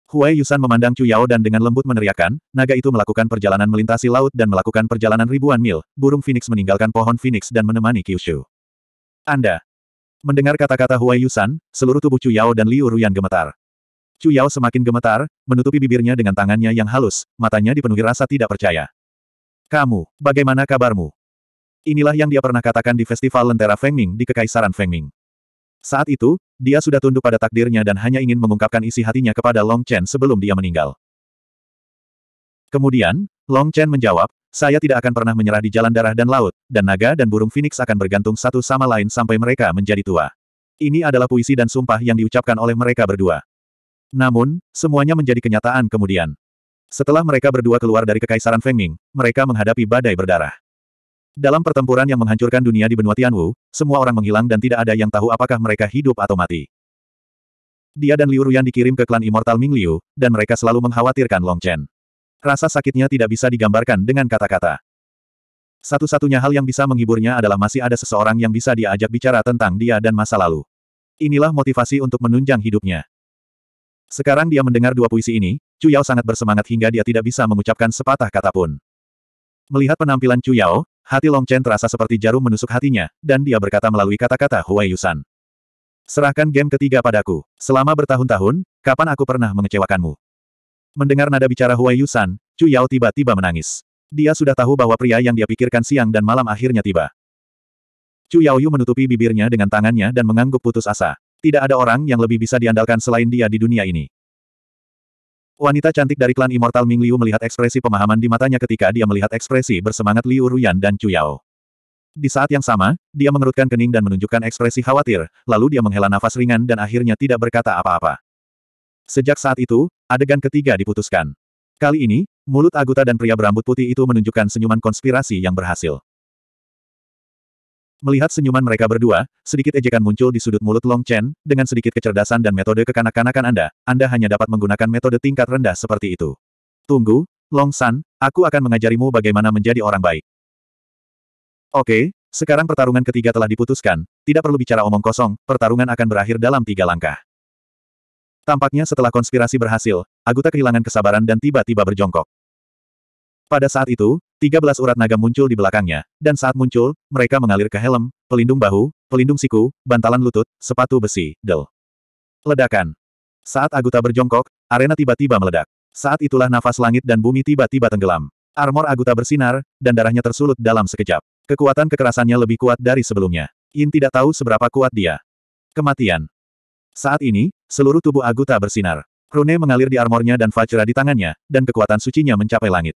Huai Yusan memandang Chu Yao dan dengan lembut meneriakan, naga itu melakukan perjalanan melintasi laut dan melakukan perjalanan ribuan mil, burung phoenix meninggalkan pohon phoenix dan menemani Kyushu. Anda. Mendengar kata-kata Huai Yusan, seluruh tubuh Chu Yao dan Liu Ruyan gemetar. Chu Yao semakin gemetar, menutupi bibirnya dengan tangannya yang halus, matanya dipenuhi rasa tidak percaya. Kamu, bagaimana kabarmu? Inilah yang dia pernah katakan di Festival Lentera Fengming di Kekaisaran Fengming. Saat itu, dia sudah tunduk pada takdirnya dan hanya ingin mengungkapkan isi hatinya kepada Long Chen sebelum dia meninggal. Kemudian, Long Chen menjawab, saya tidak akan pernah menyerah di jalan darah dan laut, dan naga dan burung phoenix akan bergantung satu sama lain sampai mereka menjadi tua. Ini adalah puisi dan sumpah yang diucapkan oleh mereka berdua. Namun, semuanya menjadi kenyataan kemudian. Setelah mereka berdua keluar dari kekaisaran Fengming, mereka menghadapi badai berdarah. Dalam pertempuran yang menghancurkan dunia di benua Tianwu, semua orang menghilang dan tidak ada yang tahu apakah mereka hidup atau mati. Dia dan Liu Ruyan dikirim ke klan Immortal Ming Liu, dan mereka selalu mengkhawatirkan Long Chen. Rasa sakitnya tidak bisa digambarkan dengan kata-kata. Satu-satunya hal yang bisa menghiburnya adalah masih ada seseorang yang bisa dia ajak bicara tentang dia dan masa lalu. Inilah motivasi untuk menunjang hidupnya. Sekarang dia mendengar dua puisi ini, Chu Yao sangat bersemangat hingga dia tidak bisa mengucapkan sepatah kata pun. Melihat penampilan Chu Yao, hati Long Chen terasa seperti jarum menusuk hatinya, dan dia berkata melalui kata-kata Huai Yusan. Serahkan game ketiga padaku. Selama bertahun-tahun, kapan aku pernah mengecewakanmu? Mendengar nada bicara Huai Yusan, Chu Yao tiba-tiba menangis. Dia sudah tahu bahwa pria yang dia pikirkan siang dan malam akhirnya tiba. Chu Yu menutupi bibirnya dengan tangannya dan mengangguk putus asa. Tidak ada orang yang lebih bisa diandalkan selain dia di dunia ini. Wanita cantik dari klan Immortal Ming Liu melihat ekspresi pemahaman di matanya ketika dia melihat ekspresi bersemangat Liu Ruyan dan Chu Yao. Di saat yang sama, dia mengerutkan kening dan menunjukkan ekspresi khawatir, lalu dia menghela nafas ringan dan akhirnya tidak berkata apa-apa. Sejak saat itu, adegan ketiga diputuskan. Kali ini, mulut Aguta dan pria berambut putih itu menunjukkan senyuman konspirasi yang berhasil. Melihat senyuman mereka berdua, sedikit ejekan muncul di sudut mulut Long Chen, dengan sedikit kecerdasan dan metode kekanak-kanakan Anda, Anda hanya dapat menggunakan metode tingkat rendah seperti itu. Tunggu, Long San, aku akan mengajarimu bagaimana menjadi orang baik. Oke, sekarang pertarungan ketiga telah diputuskan, tidak perlu bicara omong kosong, pertarungan akan berakhir dalam tiga langkah. Tampaknya setelah konspirasi berhasil, Aguta kehilangan kesabaran dan tiba-tiba berjongkok. Pada saat itu, 13 urat naga muncul di belakangnya, dan saat muncul, mereka mengalir ke helm, pelindung bahu, pelindung siku, bantalan lutut, sepatu besi, del. Ledakan. Saat Aguta berjongkok, arena tiba-tiba meledak. Saat itulah nafas langit dan bumi tiba-tiba tenggelam. Armor Aguta bersinar, dan darahnya tersulut dalam sekejap. Kekuatan kekerasannya lebih kuat dari sebelumnya. Yin tidak tahu seberapa kuat dia. Kematian. Saat ini, seluruh tubuh Aguta bersinar. Rune mengalir di armornya dan Vajra di tangannya, dan kekuatan sucinya mencapai langit.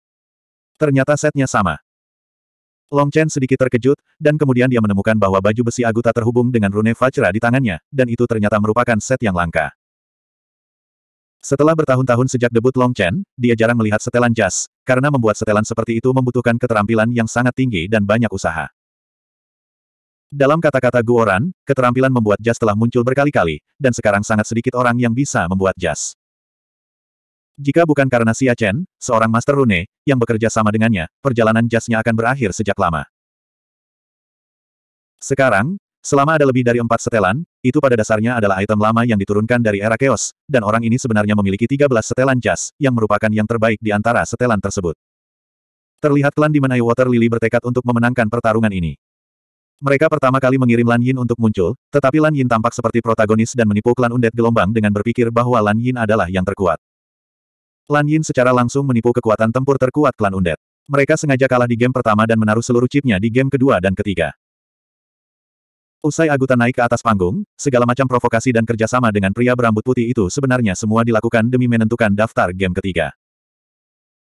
Ternyata setnya sama. Long Chen sedikit terkejut, dan kemudian dia menemukan bahwa baju besi Aguta terhubung dengan rune Vajra di tangannya, dan itu ternyata merupakan set yang langka. Setelah bertahun-tahun sejak debut Long Chen, dia jarang melihat setelan jas, karena membuat setelan seperti itu membutuhkan keterampilan yang sangat tinggi dan banyak usaha. Dalam kata-kata Guoran, keterampilan membuat jas telah muncul berkali-kali, dan sekarang sangat sedikit orang yang bisa membuat jas. Jika bukan karena Xia Chen, seorang Master Rune, yang bekerja sama dengannya, perjalanan jasnya akan berakhir sejak lama. Sekarang, selama ada lebih dari empat setelan, itu pada dasarnya adalah item lama yang diturunkan dari era Chaos, dan orang ini sebenarnya memiliki 13 setelan jas, yang merupakan yang terbaik di antara setelan tersebut. Terlihat klan di Menai Water Lily bertekad untuk memenangkan pertarungan ini. Mereka pertama kali mengirim Lan Yin untuk muncul, tetapi Lan Yin tampak seperti protagonis dan menipu klan Undead Gelombang dengan berpikir bahwa Lan Yin adalah yang terkuat. Lan Yin secara langsung menipu kekuatan tempur terkuat klan Undet. Mereka sengaja kalah di game pertama dan menaruh seluruh chipnya di game kedua dan ketiga. Usai Agutan naik ke atas panggung, segala macam provokasi dan kerjasama dengan pria berambut putih itu sebenarnya semua dilakukan demi menentukan daftar game ketiga.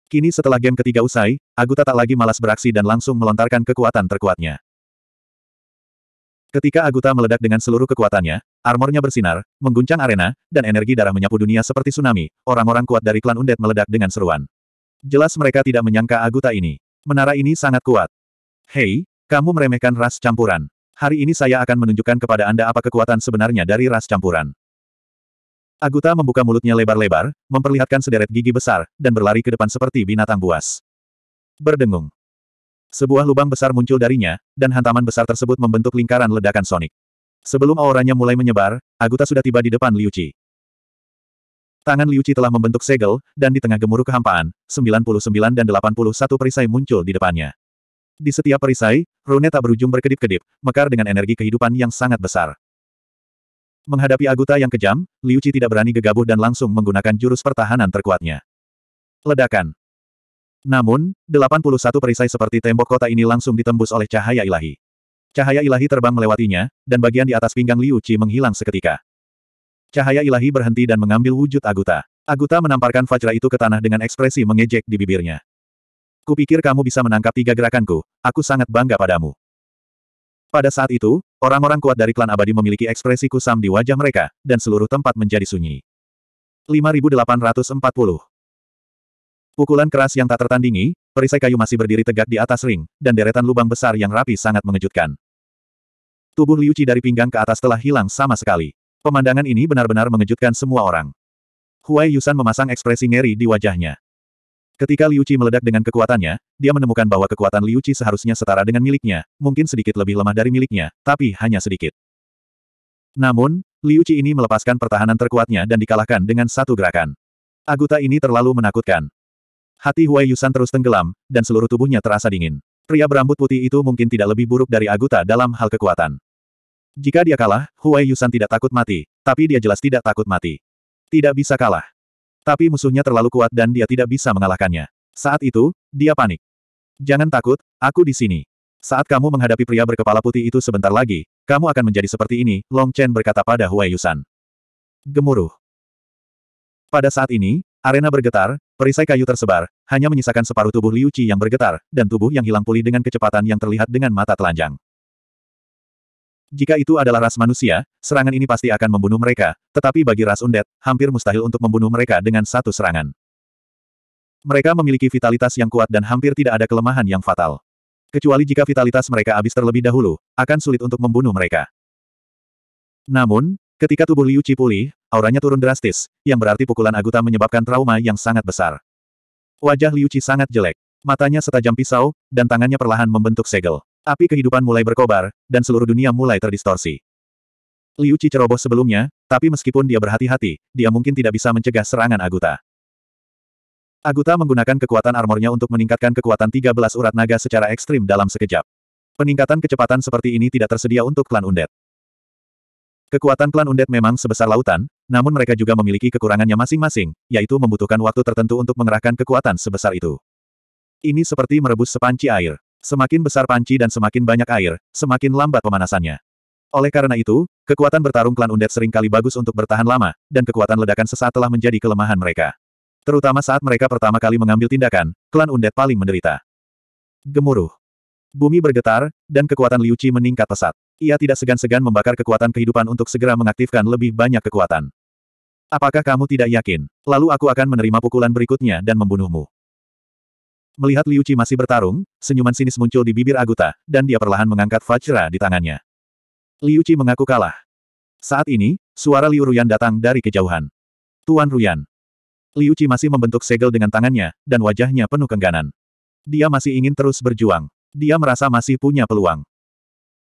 Kini setelah game ketiga usai, Aguta tak lagi malas beraksi dan langsung melontarkan kekuatan terkuatnya. Ketika Aguta meledak dengan seluruh kekuatannya, armornya bersinar, mengguncang arena, dan energi darah menyapu dunia seperti tsunami, orang-orang kuat dari klan Undead meledak dengan seruan. Jelas mereka tidak menyangka Aguta ini. Menara ini sangat kuat. Hei, kamu meremehkan ras campuran. Hari ini saya akan menunjukkan kepada Anda apa kekuatan sebenarnya dari ras campuran. Aguta membuka mulutnya lebar-lebar, memperlihatkan sederet gigi besar, dan berlari ke depan seperti binatang buas. Berdengung. Sebuah lubang besar muncul darinya, dan hantaman besar tersebut membentuk lingkaran ledakan sonik. Sebelum auranya mulai menyebar, Aguta sudah tiba di depan Liu Qi. Tangan Liu Qi telah membentuk segel, dan di tengah gemuruh kehampaan, 99 dan 81 perisai muncul di depannya. Di setiap perisai, rune tak berujung berkedip-kedip, mekar dengan energi kehidupan yang sangat besar. Menghadapi Aguta yang kejam, Liu Qi tidak berani gegabah dan langsung menggunakan jurus pertahanan terkuatnya. Ledakan. Namun, 81 perisai seperti tembok kota ini langsung ditembus oleh cahaya ilahi. Cahaya ilahi terbang melewatinya, dan bagian di atas pinggang Liu Qi menghilang seketika. Cahaya ilahi berhenti dan mengambil wujud Aguta. Aguta menamparkan fajra itu ke tanah dengan ekspresi mengejek di bibirnya. Kupikir kamu bisa menangkap tiga gerakanku, aku sangat bangga padamu. Pada saat itu, orang-orang kuat dari klan abadi memiliki ekspresi kusam di wajah mereka, dan seluruh tempat menjadi sunyi. 5840 Pukulan keras yang tak tertandingi, perisai kayu masih berdiri tegak di atas ring, dan deretan lubang besar yang rapi sangat mengejutkan. Tubuh Liu Qi dari pinggang ke atas telah hilang sama sekali. Pemandangan ini benar-benar mengejutkan semua orang. Huai Yusan memasang ekspresi ngeri di wajahnya. Ketika Liu Qi meledak dengan kekuatannya, dia menemukan bahwa kekuatan Liu Qi seharusnya setara dengan miliknya, mungkin sedikit lebih lemah dari miliknya, tapi hanya sedikit. Namun, Liu Qi ini melepaskan pertahanan terkuatnya dan dikalahkan dengan satu gerakan. Aguta ini terlalu menakutkan. Hati Huai Yusan terus tenggelam, dan seluruh tubuhnya terasa dingin. Pria berambut putih itu mungkin tidak lebih buruk dari Aguta dalam hal kekuatan. Jika dia kalah, Huai Yusan tidak takut mati, tapi dia jelas tidak takut mati. Tidak bisa kalah. Tapi musuhnya terlalu kuat dan dia tidak bisa mengalahkannya. Saat itu, dia panik. Jangan takut, aku di sini. Saat kamu menghadapi pria berkepala putih itu sebentar lagi, kamu akan menjadi seperti ini, Long Chen berkata pada Huai Yusan. Gemuruh. Pada saat ini, Arena bergetar, perisai kayu tersebar, hanya menyisakan separuh tubuh Liu Qi yang bergetar, dan tubuh yang hilang pulih dengan kecepatan yang terlihat dengan mata telanjang. Jika itu adalah ras manusia, serangan ini pasti akan membunuh mereka, tetapi bagi ras undet, hampir mustahil untuk membunuh mereka dengan satu serangan. Mereka memiliki vitalitas yang kuat dan hampir tidak ada kelemahan yang fatal. Kecuali jika vitalitas mereka habis terlebih dahulu, akan sulit untuk membunuh mereka. Namun, ketika tubuh Liu Qi pulih, auranya turun drastis, yang berarti pukulan Aguta menyebabkan trauma yang sangat besar. Wajah Liu Qi sangat jelek. Matanya setajam pisau, dan tangannya perlahan membentuk segel. Api kehidupan mulai berkobar, dan seluruh dunia mulai terdistorsi. Liu Qi ceroboh sebelumnya, tapi meskipun dia berhati-hati, dia mungkin tidak bisa mencegah serangan Aguta. Aguta menggunakan kekuatan armornya untuk meningkatkan kekuatan 13 urat naga secara ekstrim dalam sekejap. Peningkatan kecepatan seperti ini tidak tersedia untuk klan Undet. Kekuatan klan Undet memang sebesar lautan, namun mereka juga memiliki kekurangannya masing-masing, yaitu membutuhkan waktu tertentu untuk mengerahkan kekuatan sebesar itu. Ini seperti merebus sepanci air. Semakin besar panci dan semakin banyak air, semakin lambat pemanasannya. Oleh karena itu, kekuatan bertarung klan Undead seringkali bagus untuk bertahan lama, dan kekuatan ledakan sesaat telah menjadi kelemahan mereka. Terutama saat mereka pertama kali mengambil tindakan, klan Undead paling menderita. Gemuruh. Bumi bergetar, dan kekuatan Liu Qi meningkat pesat. Ia tidak segan-segan membakar kekuatan kehidupan untuk segera mengaktifkan lebih banyak kekuatan. Apakah kamu tidak yakin? Lalu aku akan menerima pukulan berikutnya dan membunuhmu. Melihat Liu Qi masih bertarung, senyuman sinis muncul di bibir Aguta, dan dia perlahan mengangkat Vajra di tangannya. Liu Qi mengaku kalah. Saat ini, suara Liu Ruyan datang dari kejauhan. Tuan Ruyan. Liu Qi masih membentuk segel dengan tangannya, dan wajahnya penuh kengganan. Dia masih ingin terus berjuang. Dia merasa masih punya peluang.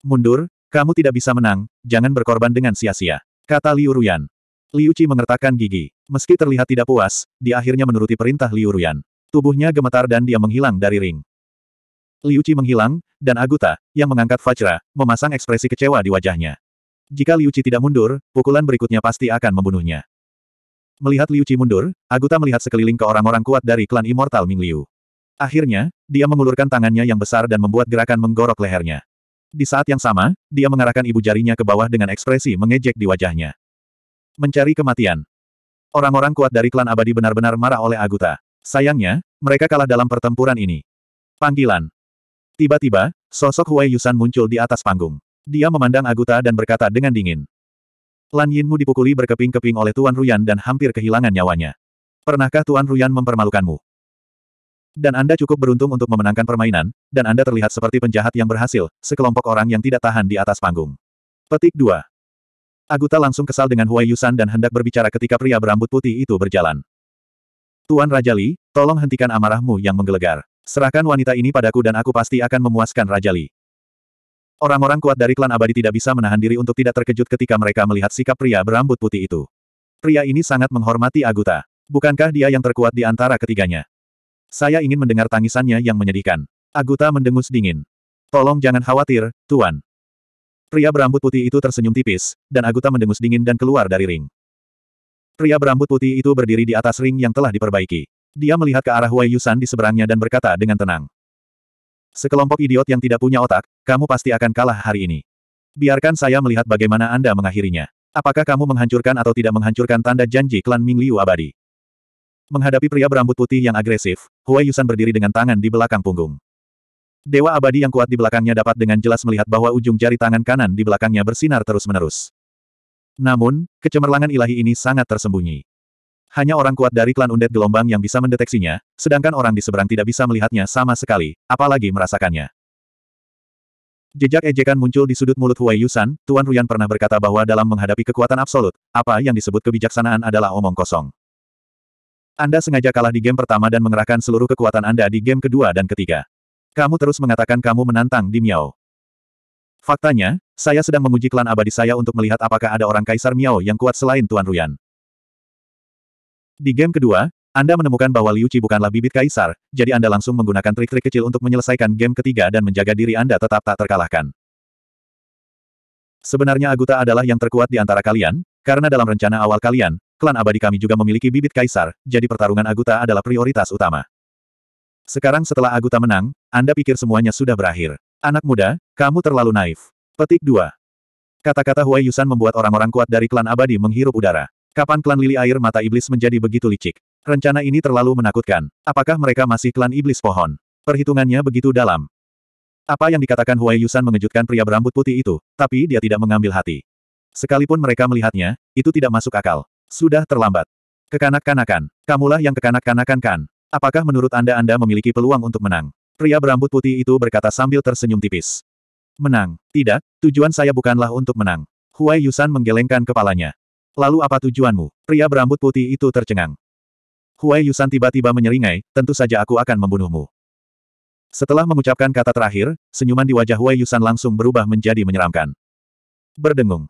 Mundur, kamu tidak bisa menang, jangan berkorban dengan sia-sia. Kata Liu Ruyan. Liu Qi mengertakkan gigi. Meski terlihat tidak puas, dia akhirnya menuruti perintah Liu Ruyan. Tubuhnya gemetar dan dia menghilang dari ring. Liu Qi menghilang, dan Aguta, yang mengangkat Fajra, memasang ekspresi kecewa di wajahnya. Jika Liu Qi tidak mundur, pukulan berikutnya pasti akan membunuhnya. Melihat Liu Qi mundur, Aguta melihat sekeliling ke orang-orang kuat dari klan Immortal Ming Liu. Akhirnya, dia mengulurkan tangannya yang besar dan membuat gerakan menggorok lehernya. Di saat yang sama, dia mengarahkan ibu jarinya ke bawah dengan ekspresi mengejek di wajahnya mencari kematian. Orang-orang kuat dari klan abadi benar-benar marah oleh Aguta. Sayangnya, mereka kalah dalam pertempuran ini. Panggilan. Tiba-tiba, sosok Huai Yusan muncul di atas panggung. Dia memandang Aguta dan berkata dengan dingin. Lan Yinmu dipukuli berkeping-keping oleh Tuan Ruyan dan hampir kehilangan nyawanya. Pernahkah Tuan Ruyan mempermalukanmu? Dan Anda cukup beruntung untuk memenangkan permainan, dan Anda terlihat seperti penjahat yang berhasil, sekelompok orang yang tidak tahan di atas panggung. Petik 2. Aguta langsung kesal dengan Huai Yusan dan hendak berbicara ketika pria berambut putih itu berjalan. Tuan Raja Li, tolong hentikan amarahmu yang menggelegar. Serahkan wanita ini padaku dan aku pasti akan memuaskan Raja Li. Orang-orang kuat dari klan abadi tidak bisa menahan diri untuk tidak terkejut ketika mereka melihat sikap pria berambut putih itu. Pria ini sangat menghormati Aguta. Bukankah dia yang terkuat di antara ketiganya? Saya ingin mendengar tangisannya yang menyedihkan. Aguta mendengus dingin. Tolong jangan khawatir, Tuan. Pria berambut putih itu tersenyum tipis, dan Aguta mendengus dingin dan keluar dari ring. Pria berambut putih itu berdiri di atas ring yang telah diperbaiki. Dia melihat ke arah Wei Yusan di seberangnya dan berkata dengan tenang. Sekelompok idiot yang tidak punya otak, kamu pasti akan kalah hari ini. Biarkan saya melihat bagaimana Anda mengakhirinya. Apakah kamu menghancurkan atau tidak menghancurkan tanda janji klan Ming Liu abadi? Menghadapi pria berambut putih yang agresif, Huai Yusan berdiri dengan tangan di belakang punggung. Dewa abadi yang kuat di belakangnya dapat dengan jelas melihat bahwa ujung jari tangan kanan di belakangnya bersinar terus-menerus. Namun, kecemerlangan ilahi ini sangat tersembunyi. Hanya orang kuat dari klan undet gelombang yang bisa mendeteksinya, sedangkan orang di seberang tidak bisa melihatnya sama sekali, apalagi merasakannya. Jejak ejekan muncul di sudut mulut Huai Yusan, Tuan Ruyan pernah berkata bahwa dalam menghadapi kekuatan absolut, apa yang disebut kebijaksanaan adalah omong kosong. Anda sengaja kalah di game pertama dan mengerahkan seluruh kekuatan Anda di game kedua dan ketiga. Kamu terus mengatakan kamu menantang di Miao. Faktanya, saya sedang menguji klan abadi saya untuk melihat apakah ada orang Kaisar Miao yang kuat selain Tuan Ruyan. Di game kedua, Anda menemukan bahwa Liu Qi bukanlah bibit Kaisar, jadi Anda langsung menggunakan trik-trik kecil untuk menyelesaikan game ketiga dan menjaga diri Anda tetap tak terkalahkan. Sebenarnya Aguta adalah yang terkuat di antara kalian, karena dalam rencana awal kalian, klan abadi kami juga memiliki bibit kaisar, jadi pertarungan Aguta adalah prioritas utama. Sekarang setelah Aguta menang, anda pikir semuanya sudah berakhir. Anak muda, kamu terlalu naif. Petik 2. Kata-kata Huai Yusan membuat orang-orang kuat dari klan abadi menghirup udara. Kapan klan lili air mata iblis menjadi begitu licik? Rencana ini terlalu menakutkan. Apakah mereka masih klan iblis pohon? Perhitungannya begitu dalam. Apa yang dikatakan Huai Yusan mengejutkan pria berambut putih itu, tapi dia tidak mengambil hati. Sekalipun mereka melihatnya, itu tidak masuk akal. Sudah terlambat. Kekanak-kanakan. Kamulah yang kekanak-kanakan kan. Apakah menurut Anda Anda memiliki peluang untuk menang? Pria berambut putih itu berkata sambil tersenyum tipis. Menang. Tidak, tujuan saya bukanlah untuk menang. Huai Yusan menggelengkan kepalanya. Lalu apa tujuanmu? Pria berambut putih itu tercengang. Huai Yusan tiba-tiba menyeringai, tentu saja aku akan membunuhmu. Setelah mengucapkan kata terakhir, senyuman di wajah Huai Yusan langsung berubah menjadi menyeramkan. Berdengung.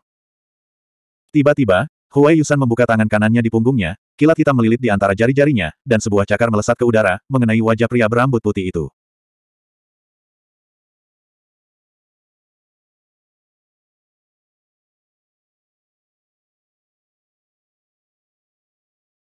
Tiba-tiba, Huai Yusan membuka tangan kanannya di punggungnya, kilat hitam melilit di antara jari-jarinya, dan sebuah cakar melesat ke udara, mengenai wajah pria berambut putih itu.